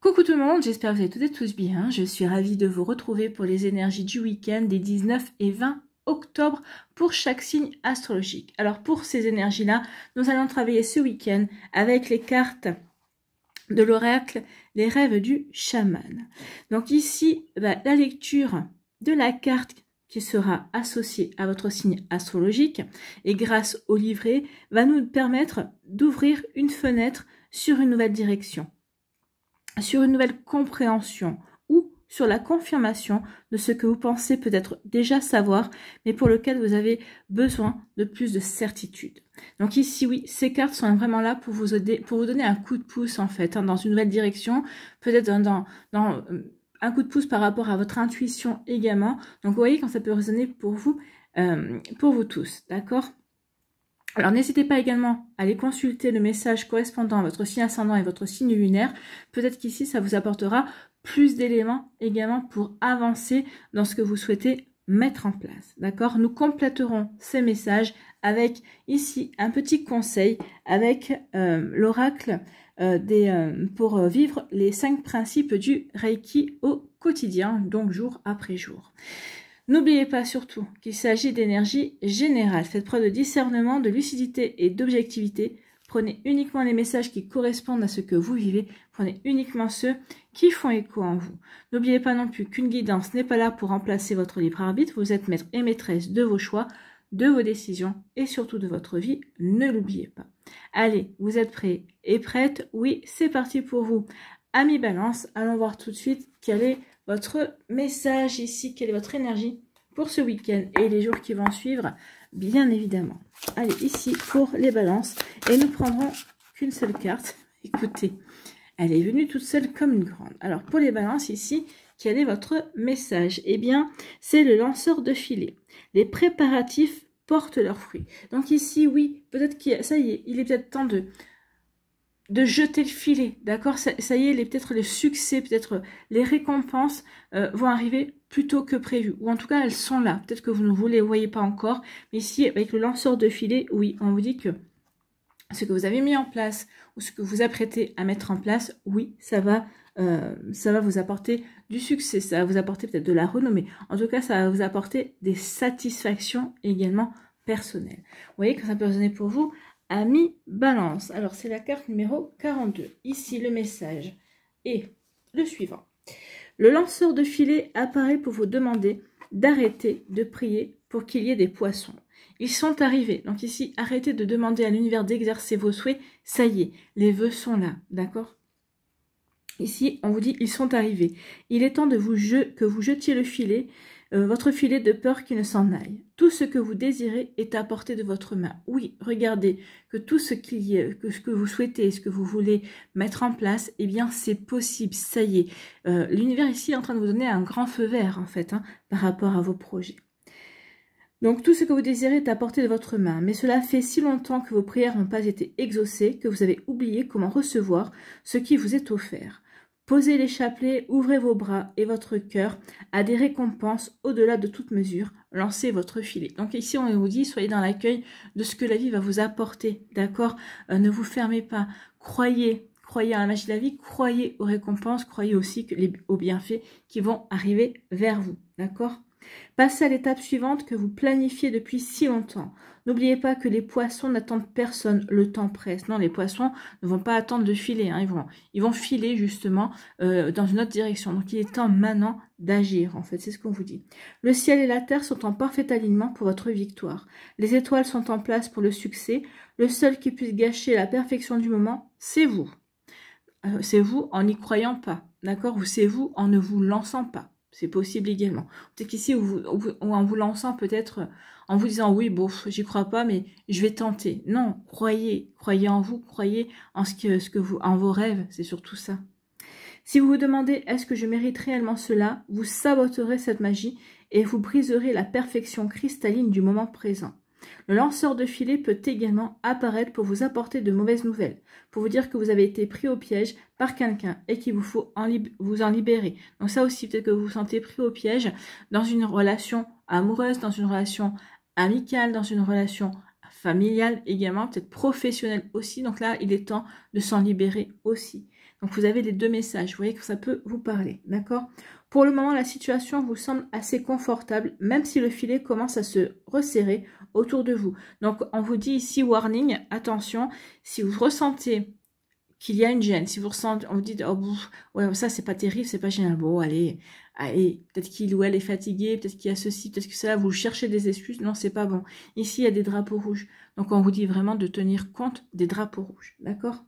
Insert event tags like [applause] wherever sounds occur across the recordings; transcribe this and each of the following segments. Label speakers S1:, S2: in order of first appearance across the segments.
S1: Coucou tout le monde, j'espère que vous allez toutes et tous bien. Je suis ravie de vous retrouver pour les énergies du week-end des 19 et 20 octobre pour chaque signe astrologique. Alors pour ces énergies-là, nous allons travailler ce week-end avec les cartes de l'oracle, les rêves du chaman. Donc ici, bah, la lecture de la carte qui sera associée à votre signe astrologique et grâce au livret va nous permettre d'ouvrir une fenêtre sur une nouvelle direction sur une nouvelle compréhension ou sur la confirmation de ce que vous pensez peut-être déjà savoir, mais pour lequel vous avez besoin de plus de certitude. Donc ici, oui, ces cartes sont vraiment là pour vous aider, pour vous donner un coup de pouce en fait, hein, dans une nouvelle direction, peut-être dans, euh, un coup de pouce par rapport à votre intuition également. Donc vous voyez quand ça peut résonner pour vous, euh, pour vous tous, d'accord alors n'hésitez pas également à aller consulter le message correspondant à votre signe ascendant et votre signe lunaire. Peut-être qu'ici, ça vous apportera plus d'éléments également pour avancer dans ce que vous souhaitez mettre en place. D'accord Nous compléterons ces messages avec ici un petit conseil avec euh, l'oracle euh, euh, pour vivre les cinq principes du Reiki au quotidien, donc jour après jour. N'oubliez pas surtout qu'il s'agit d'énergie générale. Faites preuve de discernement, de lucidité et d'objectivité. Prenez uniquement les messages qui correspondent à ce que vous vivez. Prenez uniquement ceux qui font écho en vous. N'oubliez pas non plus qu'une guidance n'est pas là pour remplacer votre libre arbitre. Vous êtes maître et maîtresse de vos choix, de vos décisions et surtout de votre vie. Ne l'oubliez pas. Allez, vous êtes prêts et prêtes Oui, c'est parti pour vous. Ami Balance, allons voir tout de suite quel est votre message ici, quelle est votre énergie pour ce week-end et les jours qui vont suivre, bien évidemment. Allez, ici pour les balances, et nous prendrons qu'une seule carte. [laughs] Écoutez, elle est venue toute seule comme une grande. Alors pour les balances ici, quel est votre message Eh bien, c'est le lanceur de filet. Les préparatifs portent leurs fruits. Donc ici, oui, peut-être que ça y est, il est peut-être temps de de jeter le filet, d'accord ça, y est, peut-être les succès, peut-être les récompenses euh, vont arriver plus tôt que prévu. Ou en tout cas, elles sont là. Peut-être que vous ne vous les voyez pas encore. Mais ici, avec le lanceur de filet, oui, on vous dit que ce que vous avez mis en place ou ce que vous apprêtez à mettre en place, oui, ça va, euh, ça va vous apporter du succès, ça va vous apporter peut-être de la renommée. En tout cas, ça va vous apporter des satisfactions également personnelles. Vous voyez que ça peut résonner pour vous Ami Balance. Alors, c'est la carte numéro 42. Ici, le message est le suivant. Le lanceur de filet apparaît pour vous demander d'arrêter de prier pour qu'il y ait des poissons. Ils sont arrivés. Donc ici, arrêtez de demander à l'univers d'exercer vos souhaits. Ça y est, les vœux sont là. D'accord Ici, on vous dit ils sont arrivés. Il est temps de vous que vous jetiez le filet euh, votre filet de peur qui ne s'en aille. Tout ce que vous désirez est à portée de votre main. Oui, regardez que tout ce, que, ce que vous souhaitez, ce que vous voulez mettre en place, eh bien c'est possible, ça y est. Euh, l'univers ici est en train de vous donner un grand feu vert en fait hein, par rapport à vos projets. Donc tout ce que vous désirez est à portée de votre main, mais cela fait si longtemps que vos prières n'ont pas été exaucées que vous avez oublié comment recevoir ce qui vous est offert. Posez les chapelets, ouvrez vos bras et votre cœur à des récompenses au-delà de toute mesure. Lancez votre filet. Donc ici, on vous dit, soyez dans l'accueil de ce que la vie va vous apporter. D'accord euh, Ne vous fermez pas. Croyez, croyez à la magie de la vie, croyez aux récompenses, croyez aussi que les, aux bienfaits qui vont arriver vers vous. D'accord Passez à l'étape suivante que vous planifiez depuis si longtemps. N'oubliez pas que les poissons n'attendent personne, le temps presse. Non, les poissons ne vont pas attendre de filer, hein, ils, vont, ils vont filer justement euh, dans une autre direction. Donc il est temps maintenant d'agir, en fait, c'est ce qu'on vous dit. Le ciel et la terre sont en parfait alignement pour votre victoire. Les étoiles sont en place pour le succès. Le seul qui puisse gâcher la perfection du moment, c'est vous. Euh, c'est vous en n'y croyant pas, d'accord Ou c'est vous en ne vous lançant pas. C'est possible également. Peut-être qu'ici, ou en vous lançant peut-être en vous disant oui, bon, j'y crois pas, mais je vais tenter. Non, croyez, croyez en vous, croyez en ce que, ce que vous, en vos rêves, c'est surtout ça. Si vous vous demandez est-ce que je mérite réellement cela, vous saboterez cette magie et vous briserez la perfection cristalline du moment présent. Le lanceur de filet peut également apparaître pour vous apporter de mauvaises nouvelles, pour vous dire que vous avez été pris au piège par quelqu'un et qu'il vous faut vous en libérer. Donc ça aussi, peut-être que vous vous sentez pris au piège dans une relation amoureuse, dans une relation amicale, dans une relation familiale également, peut-être professionnelle aussi. Donc là, il est temps de s'en libérer aussi. Donc vous avez les deux messages, vous voyez que ça peut vous parler, d'accord Pour le moment, la situation vous semble assez confortable, même si le filet commence à se resserrer autour de vous. Donc on vous dit ici, warning, attention, si vous ressentez qu'il y a une gêne, si vous ressentez, on vous dit, oh bouf, ouais, ça c'est pas terrible, c'est pas génial, bon allez, ah, et peut-être qu'il ou elle est fatigué, peut-être qu'il y a ceci, peut-être que cela, vous cherchez des excuses, non, c'est pas bon. Ici, il y a des drapeaux rouges. Donc, on vous dit vraiment de tenir compte des drapeaux rouges, d'accord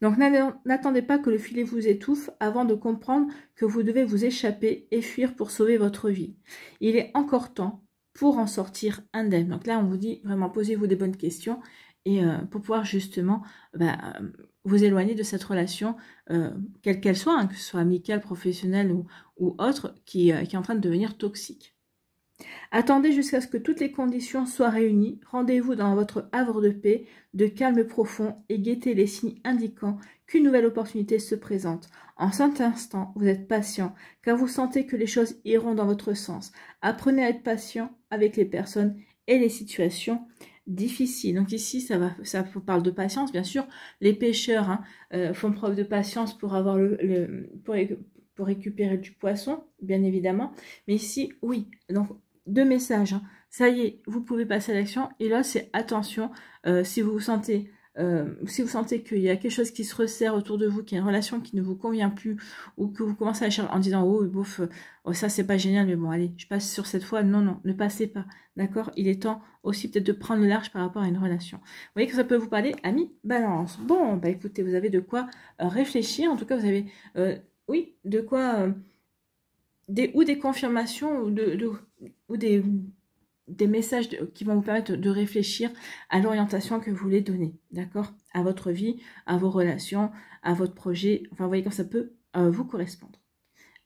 S1: Donc, n'attendez pas que le filet vous étouffe avant de comprendre que vous devez vous échapper et fuir pour sauver votre vie. Il est encore temps pour en sortir indemne. Donc là, on vous dit vraiment, posez-vous des bonnes questions et euh, pour pouvoir justement bah, vous éloigner de cette relation, euh, quelle qu'elle soit, hein, que ce soit amicale, professionnelle ou, autre, qui, euh, qui, est en train de devenir toxique. Attendez jusqu'à ce que toutes les conditions soient réunies, rendez-vous dans votre havre de paix, de calme profond et guettez les signes indiquant qu'une nouvelle opportunité se présente. En cet instant, vous êtes patient, car vous sentez que les choses iront dans votre sens. Apprenez à être patient avec les personnes et les situations difficile. Donc ici, ça, va, ça vous parle de patience, bien sûr. Les pêcheurs hein, euh, font preuve de patience pour avoir le, pour, récupérer du poisson, bien évidemment. Mais ici, oui. Donc deux messages. Hein. Ça y est, vous pouvez passer à l'action. Et là, c'est attention. Euh, si vous vous sentez euh, si vous sentez qu'il y a quelque chose qui se resserre autour de vous, qu'il y a une relation qui ne vous convient plus, ou que vous commencez à chercher en disant oh bof, euh, oh, ça c'est pas génial, mais bon allez, je passe sur cette fois. Non non, ne passez pas, d'accord Il est temps aussi peut-être de prendre le large par rapport à une relation. Vous voyez que ça peut vous parler, ami Balance. Bon bah écoutez, vous avez de quoi euh, réfléchir. En tout cas, vous avez oui de quoi des ou des confirmations ou de, de ou des des messages qui vont vous permettre de réfléchir à l'orientation que vous voulez donner, d'accord À votre vie, à vos relations, à votre projet. Enfin, vous voyez quand ça peut euh, vous correspondre.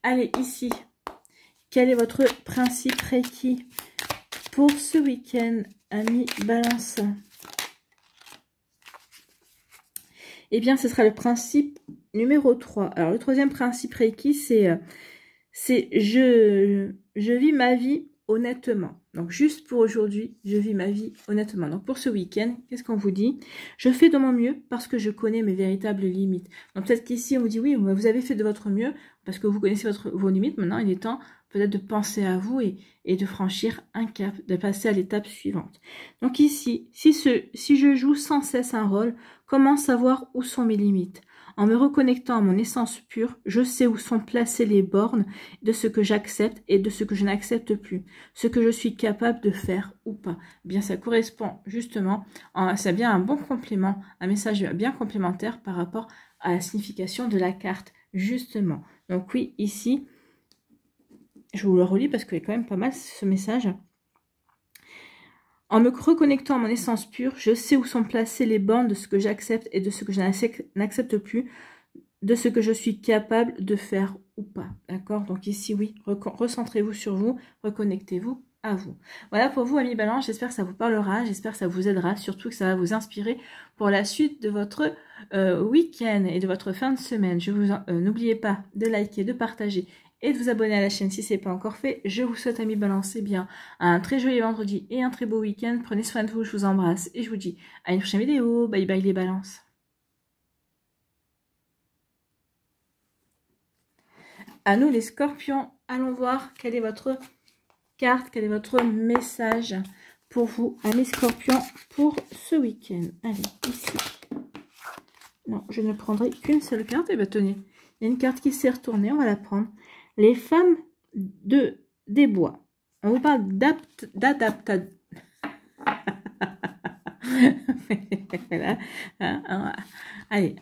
S1: Allez, ici, quel est votre principe Reiki pour ce week-end, ami balance Eh bien, ce sera le principe numéro 3. Alors, le troisième principe Reiki, c'est euh, C'est je, je vis ma vie honnêtement. Donc juste pour aujourd'hui, je vis ma vie honnêtement. Donc pour ce week-end, qu'est-ce qu'on vous dit Je fais de mon mieux parce que je connais mes véritables limites. Donc peut-être qu'ici on vous dit oui, vous avez fait de votre mieux parce que vous connaissez votre, vos limites. Maintenant, il est temps peut-être de penser à vous et, de franchir un cap, de passer à l'étape suivante. Donc ici, si, ce, si je joue sans cesse un rôle, comment savoir où sont mes limites en me reconnectant à mon essence pure, je sais où sont placées les bornes de ce que j'accepte et de ce que je n'accepte plus, ce que je suis capable de faire ou pas. bien, ça correspond justement, ça vient un bon complément, un message bien complémentaire par rapport à la signification de la carte, justement. Donc oui, ici, je vous le relis parce qu'il est quand même pas mal ce message. En me reconnectant à mon essence pure, je sais où sont placées les bornes de ce que j'accepte et de ce que je n'accepte plus, de ce que je suis capable de faire ou pas. D'accord Donc ici, oui, recentrez-vous sur vous, reconnectez-vous à vous. Voilà pour vous, ami Balance. J'espère que ça vous parlera, j'espère que ça vous aidera, surtout que ça va vous inspirer pour la suite de votre euh, week-end et de votre fin de semaine. Je vous euh, n'oubliez pas de liker, de partager et de vous abonner à la chaîne si ce n'est pas encore fait. Je vous souhaite, amis et bien un très joli vendredi et un très beau week-end. Prenez soin de vous, je vous embrasse et je vous dis à une prochaine vidéo. Bye bye les balances. À nous les scorpions, allons voir quelle est votre carte, quel est votre message pour vous, amis scorpions, pour ce week-end. Allez, ici. Non, je ne prendrai qu'une seule carte. Et eh bien, tenez, il y a une carte qui s'est retournée, on va la prendre les femmes de, des bois. On vous parle d'adaptabilité. [laughs] Hein, allez,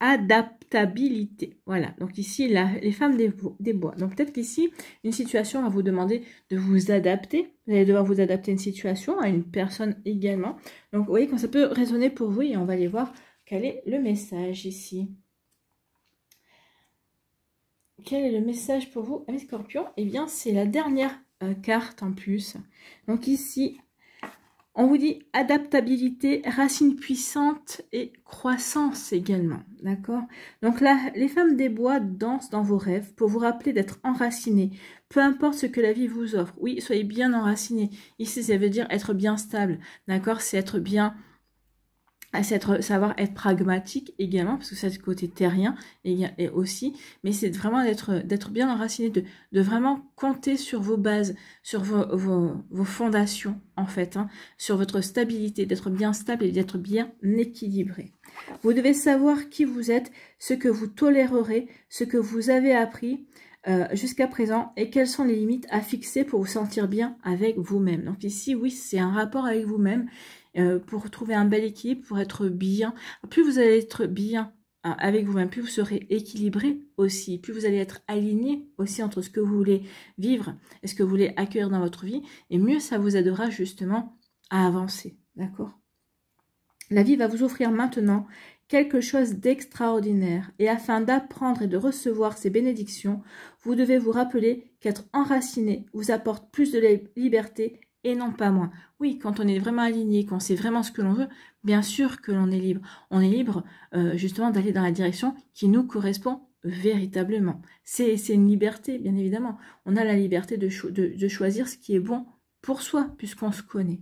S1: adaptabilité. Voilà, donc ici, les femmes des, bois. Donc peut-être qu'ici, une situation va vous demander de vous adapter. Vous allez devoir vous adapter à une situation, à une personne également. Donc vous voyez quand ça peut résonner pour vous et on va aller voir quel est le message ici. Quel est le message pour vous, amis Scorpion Eh bien, c'est la dernière euh, carte en plus. Donc ici, on vous dit adaptabilité, racine puissante et croissance également, d'accord Donc là, les femmes des bois dansent dans vos rêves pour vous rappeler d'être enracinées, peu importe ce que la vie vous offre. Oui, soyez bien enracinées. Ici, ça veut dire être bien stable, d'accord C'est être bien à savoir être pragmatique également, parce que c'est le côté terrien et, aussi, mais c'est vraiment d'être bien enraciné, de, vraiment compter sur vos bases, sur vos, fondations, en fait, hein, sur votre stabilité, d'être bien stable et d'être bien équilibré. Vous devez savoir qui vous êtes, ce que vous tolérerez, ce que vous avez appris, euh, jusqu'à présent et quelles sont les limites à fixer pour vous sentir bien avec vous-même. Donc ici, oui, c'est un rapport avec vous-même euh, pour trouver un bel équilibre, pour être bien. Plus vous allez être bien euh, avec vous-même, plus vous serez équilibré aussi, plus vous allez être aligné aussi entre ce que vous voulez vivre et ce que vous voulez accueillir dans votre vie, et mieux ça vous aidera justement à avancer. D'accord La vie va vous offrir maintenant quelque chose d'extraordinaire, et afin d'apprendre et de recevoir ces bénédictions, vous devez vous rappeler qu'être enraciné vous apporte plus de liberté et non pas moins. Oui, quand on est vraiment aligné, qu'on sait vraiment ce que l'on veut, bien sûr que l'on est libre. On est libre euh, justement d'aller dans la direction qui nous correspond véritablement. C'est une liberté, bien évidemment. On a la liberté de, de, de choisir ce qui est bon pour soi, puisqu'on se connaît.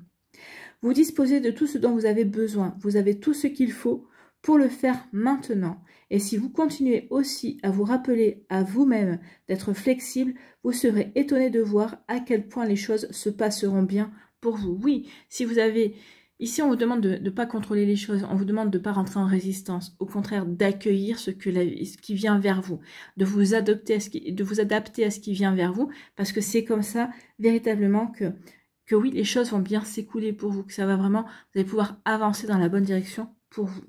S1: Vous disposez de tout ce dont vous avez besoin. Vous avez tout ce qu'il faut pour le faire maintenant. Et si vous continuez aussi à vous rappeler à vous-même d'être flexible, vous serez étonné de voir à quel point les choses se passeront bien pour vous. Oui, si vous avez... Ici, on vous demande de ne pas contrôler les choses, on vous demande de ne pas rentrer en résistance, au contraire d'accueillir ce, ce qui vient vers vous, de vous, adopter ce de vous adapter à ce qui vient vers vous, parce que c'est comme ça véritablement que que oui, les choses vont bien s'écouler pour vous, que ça va vraiment, vous allez pouvoir avancer dans la bonne direction pour vous.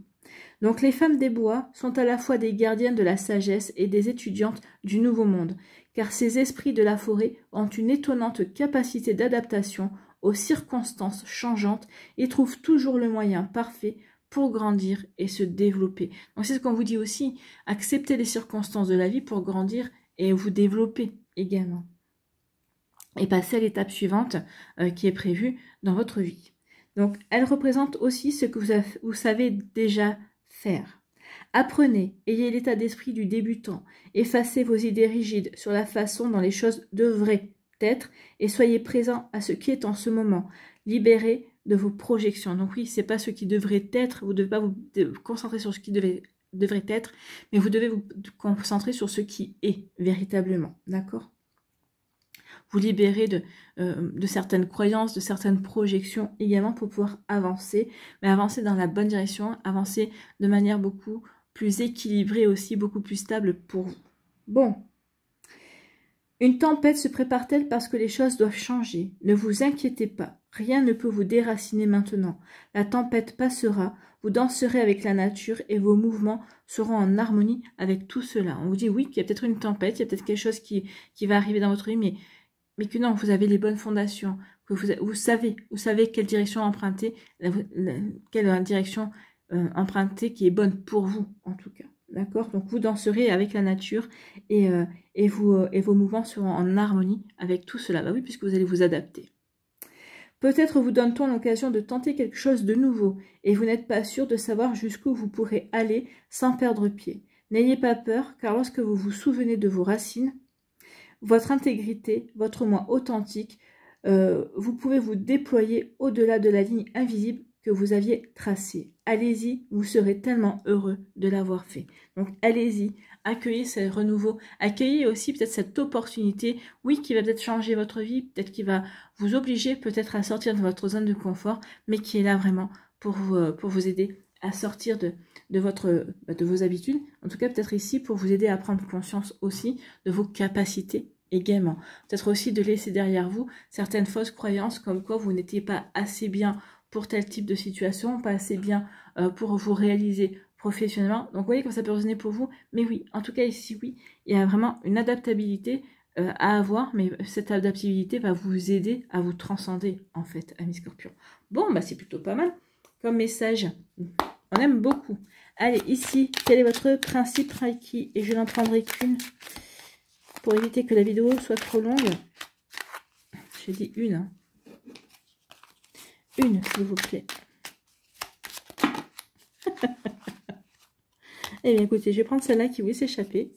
S1: Donc les femmes des bois sont à la fois des gardiennes de la sagesse et des étudiantes du nouveau monde, car ces esprits de la forêt ont une étonnante capacité d'adaptation aux circonstances changeantes et trouvent toujours le moyen parfait pour grandir et se développer. Donc c'est ce qu'on vous dit aussi, acceptez les circonstances de la vie pour grandir et vous développer également. Et passer à l'étape suivante euh, qui est prévue dans votre vie. Donc elle représente aussi ce que vous savez déjà Apprenez, ayez l'état d'esprit du débutant, effacez vos idées rigides sur la façon dont les choses devraient être et soyez présent à ce qui est en ce moment, libéré de vos projections. Donc oui, ce c'est pas ce qui devrait être, vous ne devez pas vous concentrer sur ce qui devrait être, mais vous devez vous concentrer sur ce qui est véritablement, d'accord vous libérer euh, de, certaines croyances, de certaines projections également pour pouvoir avancer, mais avancer dans la bonne direction, avancer de manière beaucoup plus équilibrée aussi, beaucoup plus stable pour vous. Bon. Une tempête se prépare-t-elle parce que les choses doivent changer Ne vous inquiétez pas, rien ne peut vous déraciner maintenant. La tempête passera, vous danserez avec la nature et vos mouvements seront en harmonie avec tout cela. On vous dit oui, qu'il y a peut-être une tempête, il y a peut-être quelque chose qui, qui va arriver dans votre vie, mais mais que non, vous avez les bonnes fondations, que vous, savez, vous savez quelle direction emprunter, quelle direction euh, emprunter qui est bonne pour vous en tout cas. D'accord Donc vous danserez avec la nature et, euh, et vos mouvements seront en harmonie avec tout cela. Bah oui, puisque vous allez vous adapter. Peut-être vous donne-t-on l'occasion de tenter quelque chose de nouveau et vous n'êtes pas sûr de savoir jusqu'où vous pourrez aller sans perdre pied. N'ayez pas peur, car lorsque vous vous souvenez de vos racines, votre intégrité, votre moi authentique, euh, vous pouvez vous déployer au-delà de la ligne invisible que vous aviez tracée. Allez-y, vous serez tellement heureux de l'avoir fait. Donc allez-y, accueillez ce renouveau, accueillez aussi peut-être cette opportunité, oui, qui va peut-être changer votre vie, peut-être qui va vous obliger peut-être à sortir de votre zone de confort, mais qui est là vraiment pour vous, euh, pour vous aider sortir de, votre, bah, de vos habitudes, en tout cas peut-être ici pour vous aider à prendre conscience aussi de vos capacités également. Peut-être aussi de laisser derrière vous certaines fausses croyances comme quoi vous n'étiez pas assez bien pour tel type de situation, pas assez bien euh, pour vous réaliser professionnellement. Donc voyez comme ça peut résonner pour vous. Mais oui, en tout cas ici oui, il y a vraiment une adaptabilité euh, à avoir, mais cette adaptabilité va vous aider à vous transcender en fait, amis scorpions. Bon, bah c'est plutôt pas mal comme message aime beaucoup. Allez, ici, quel est votre principe Reiki Et je n'en prendrai qu'une pour éviter que la vidéo soit trop longue. J'ai dit une. Hein. Une, s'il vous plaît. [laughs] eh bien, écoutez, je vais prendre celle-là qui voulait s'échapper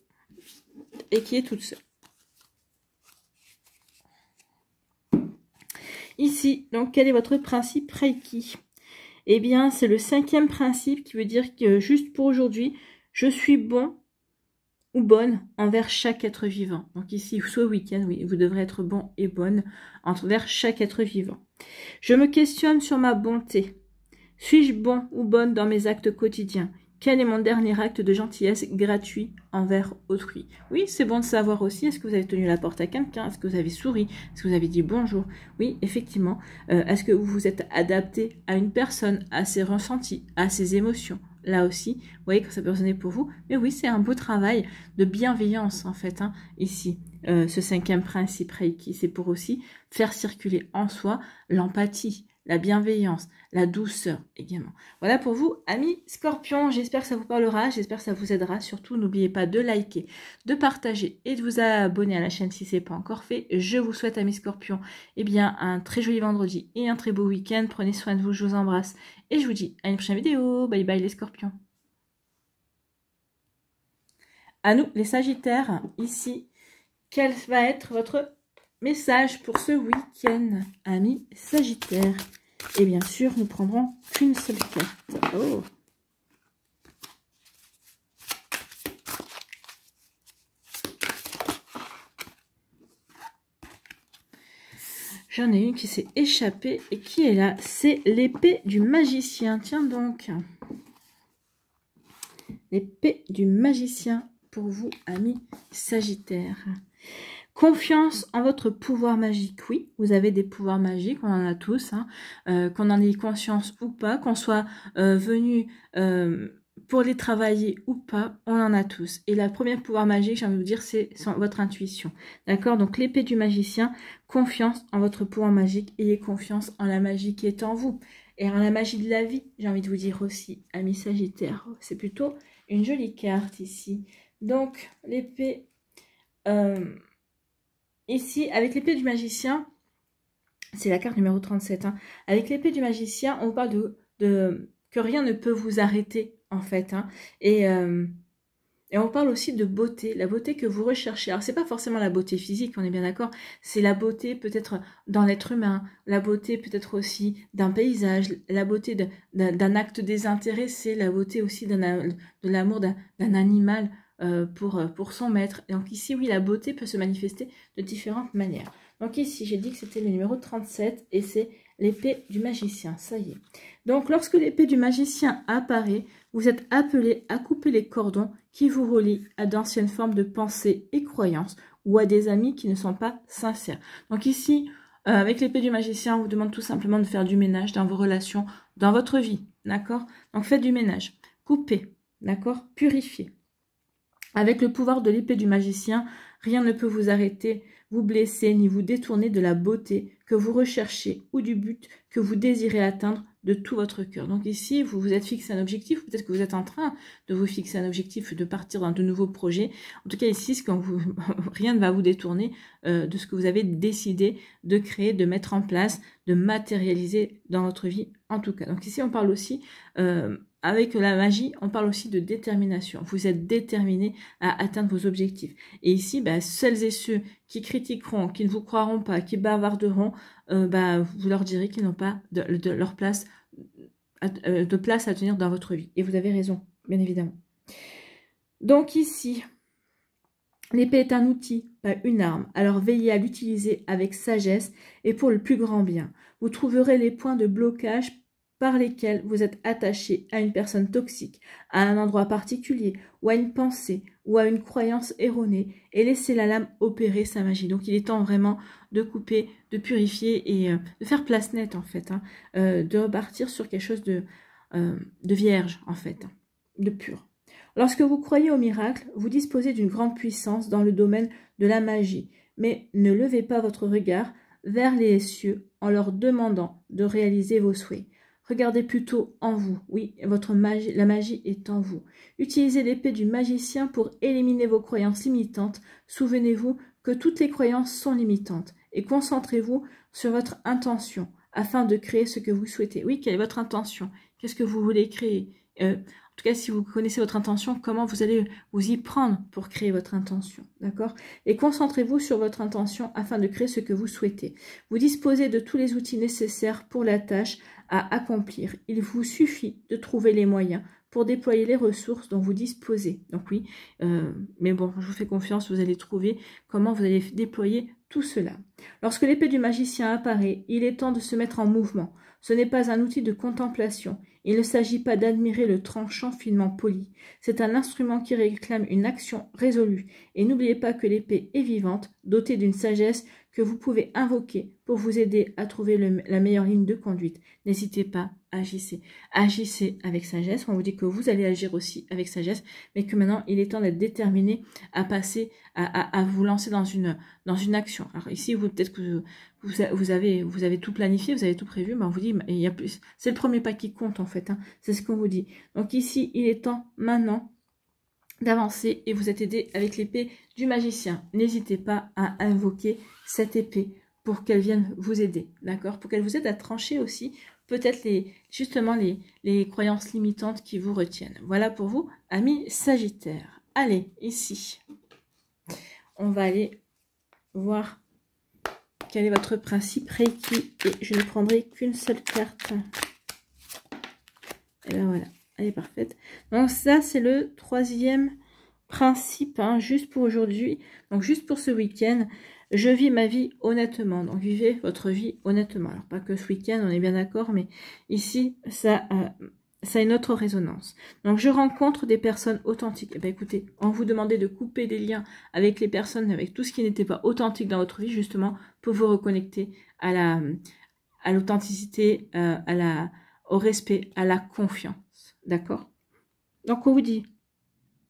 S1: et qui est toute seule. Ici, donc, quel est votre principe Reiki eh bien, c'est le cinquième principe qui veut dire que juste pour aujourd'hui, je suis bon ou bonne envers chaque être vivant. Donc ici, soit week-end, oui, vous devrez être bon et bonne envers chaque être vivant. Je me questionne sur ma bonté. Suis-je bon ou bonne dans mes actes quotidiens quel est mon dernier acte de gentillesse gratuit envers autrui Oui, c'est bon de savoir aussi, est-ce que vous avez tenu la porte à quelqu'un Est-ce que vous avez souri Est-ce que vous avez dit bonjour Oui, effectivement. Euh, est-ce que vous vous êtes adapté à une personne, à ses ressentis, à ses émotions Là aussi, vous voyez que ça peut résonner pour vous. Mais oui, c'est un beau travail de bienveillance, en fait, hein, ici. Euh, ce cinquième principe Reiki, c'est pour aussi faire circuler en soi l'empathie, la bienveillance, la douceur également. Voilà pour vous, amis scorpions, J'espère que ça vous parlera, j'espère que ça vous aidera. Surtout, n'oubliez pas de liker, de partager et de vous abonner à la chaîne si ce n'est pas encore fait. Je vous souhaite, amis scorpions, eh bien, un très joli vendredi et un très beau week-end. Prenez soin de vous, je vous embrasse et je vous dis à une prochaine vidéo. Bye bye les Scorpions. À nous, les Sagittaires, ici, quel va être votre message pour ce week-end, amis Sagittaires et bien sûr, nous prendrons qu'une seule carte. Oh J'en ai une qui s'est échappée et qui est là. C'est l'épée du magicien. Tiens donc. L'épée du magicien pour vous, amis Sagittaire. Confiance en votre pouvoir magique, oui, vous avez des pouvoirs magiques, on en a tous, hein. euh, qu'on en ait conscience ou pas, qu'on soit euh, venu euh, pour les travailler ou pas, on en a tous. Et la première pouvoir magique, j'ai envie de vous dire, c'est votre intuition. D'accord Donc l'épée du magicien, confiance en votre pouvoir magique, ayez confiance en la magie qui est en vous. Et en la magie de la vie, j'ai envie de vous dire aussi, amis Sagittaire, c'est plutôt une jolie carte ici. Donc l'épée ici, avec l'épée du magicien, c'est la carte numéro 37, hein. avec l'épée du magicien, on parle de, que rien ne peut vous arrêter, en fait. Hein. et, euh, et on parle aussi de beauté, la beauté que vous recherchez. Alors, n'est pas forcément la beauté physique, on est bien d'accord, c'est la beauté peut-être d'un être humain, la beauté peut-être aussi d'un paysage, la beauté d'un acte désintéressé, la beauté aussi de l'amour d'un animal. Euh, pour, son euh, maître. donc ici, oui, la beauté peut se manifester de différentes manières. Donc ici, j'ai dit que c'était le numéro 37 et c'est l'épée du magicien, ça y est. Donc lorsque l'épée du magicien apparaît, vous êtes appelé à couper les cordons qui vous relient à d'anciennes formes de pensées et croyances ou à des amis qui ne sont pas sincères. Donc ici, euh, avec l'épée du magicien, on vous demande tout simplement de faire du ménage dans vos relations, dans votre vie, d'accord Donc faites du ménage, coupez, d'accord Purifiez. Avec le pouvoir de l'épée du magicien, rien ne peut vous arrêter, vous blesser ni vous détourner de la beauté que vous recherchez ou du but que vous désirez atteindre de tout votre cœur. Donc ici, vous vous êtes fixé un objectif, peut-être que vous êtes en train de vous fixer un objectif, de partir dans de nouveaux projets. En tout cas ici, [laughs] rien ne va vous détourner euh, de ce que vous avez décidé de créer, de mettre en place, de matérialiser dans votre vie en tout cas. Donc ici, on parle aussi euh, avec la magie, on parle aussi de détermination. Vous êtes déterminé à atteindre vos objectifs. Et ici, bah, celles et ceux qui critiqueront, qui ne vous croiront pas, qui bavarderont, euh, bah, vous leur direz qu'ils n'ont pas leur place, euh, de place à tenir dans votre vie. Et vous avez raison, bien évidemment. Donc ici, l'épée est un outil, pas une arme. Alors veillez à l'utiliser avec sagesse et pour le plus grand bien. Vous trouverez les points de blocage par lesquels vous êtes attaché à une personne toxique, à un endroit particulier, ou à une pensée, ou à une croyance erronée, et laissez la lame opérer sa magie. Donc il est temps vraiment de couper, de purifier et euh, de faire place nette en fait, hein. euh, de repartir sur quelque chose de, euh, de vierge en fait, de pur. Lorsque vous croyez au miracle, vous disposez d'une grande puissance dans le domaine de la magie, mais ne levez pas votre regard vers les cieux en leur demandant de réaliser vos souhaits. Regardez plutôt en vous. Oui, votre la magie est en vous. Utilisez l'épée du magicien pour éliminer vos croyances limitantes. Souvenez-vous que toutes les croyances sont limitantes et concentrez-vous sur votre intention afin de créer ce que vous souhaitez. Oui, quelle est votre intention Qu'est-ce que vous voulez créer euh, en tout cas, si vous connaissez votre intention, comment vous allez vous y prendre pour créer votre intention, d'accord Et concentrez-vous sur votre intention afin de créer ce que vous souhaitez. Vous disposez de tous les outils nécessaires pour la tâche à accomplir. Il vous suffit de trouver les moyens pour déployer les ressources dont vous disposez. Donc oui, euh, mais bon, je vous fais confiance, vous allez trouver comment vous allez déployer tout cela. Lorsque l'épée du magicien apparaît, il est temps de se mettre en mouvement. Ce n'est pas un outil de contemplation. Il ne s'agit pas d'admirer le tranchant finement poli. C'est un instrument qui réclame une action résolue. Et n'oubliez pas que l'épée est vivante, dotée d'une sagesse que vous pouvez invoquer pour vous aider à trouver la meilleure ligne de conduite. N'hésitez pas, agissez. Agissez avec sagesse. On vous dit que vous allez agir aussi avec sagesse, mais que maintenant, il est temps d'être déterminé à passer, à, vous lancer dans une, action. Alors ici, vous peut-être que vous, vous, avez, vous avez tout planifié, vous avez tout prévu, mais on vous dit, il y a plus. C'est le premier pas qui compte, en fait. Hein. C'est ce qu'on vous dit. Donc ici, il est temps maintenant d'avancer et vous êtes aidé avec l'épée du magicien. N'hésitez pas à invoquer cette épée pour qu'elle vienne vous aider, d'accord Pour qu'elle vous aide à trancher aussi peut-être les, justement les, les croyances limitantes qui vous retiennent. Voilà pour vous, amis Sagittaire. Allez, ici, on va aller voir quel est votre principe Reiki et je ne prendrai qu'une seule carte. Et ben voilà elle est parfaite. Donc ça, c'est le troisième principe, hein, juste pour aujourd'hui, donc juste pour ce week-end. Je vis ma vie honnêtement, donc vivez votre vie honnêtement. Alors pas que ce week-end, on est bien d'accord, mais ici, ça, euh, ça a une autre résonance. Donc je rencontre des personnes authentiques. Eh ben, écoutez, on vous demandait de couper des liens avec les personnes, avec tout ce qui n'était pas authentique dans votre vie, justement, pour vous reconnecter à la à l'authenticité, euh, à la au respect, à la confiance. D'accord Donc, on vous dit,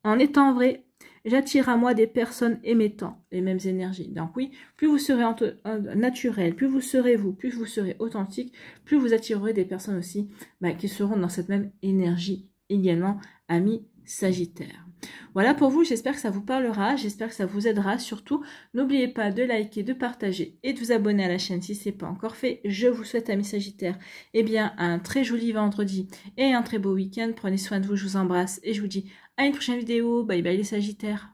S1: en étant vrai, j'attire à moi des personnes émettant les mêmes énergies. Donc oui, plus vous serez euh, naturel, plus vous serez vous, plus vous serez authentique, plus vous attirerez des personnes aussi bah, qui seront dans cette même énergie également, amis Sagittaire. Voilà pour vous, j'espère que ça vous parlera, j'espère que ça vous aidera. Surtout, n'oubliez pas de liker, de partager et de vous abonner à la chaîne si ce n'est pas encore fait. Je vous souhaite, amis Sagittaires, eh bien, un très joli vendredi et un très beau week-end. Prenez soin de vous, je vous embrasse et je vous dis à une prochaine vidéo. Bye bye les Sagittaires.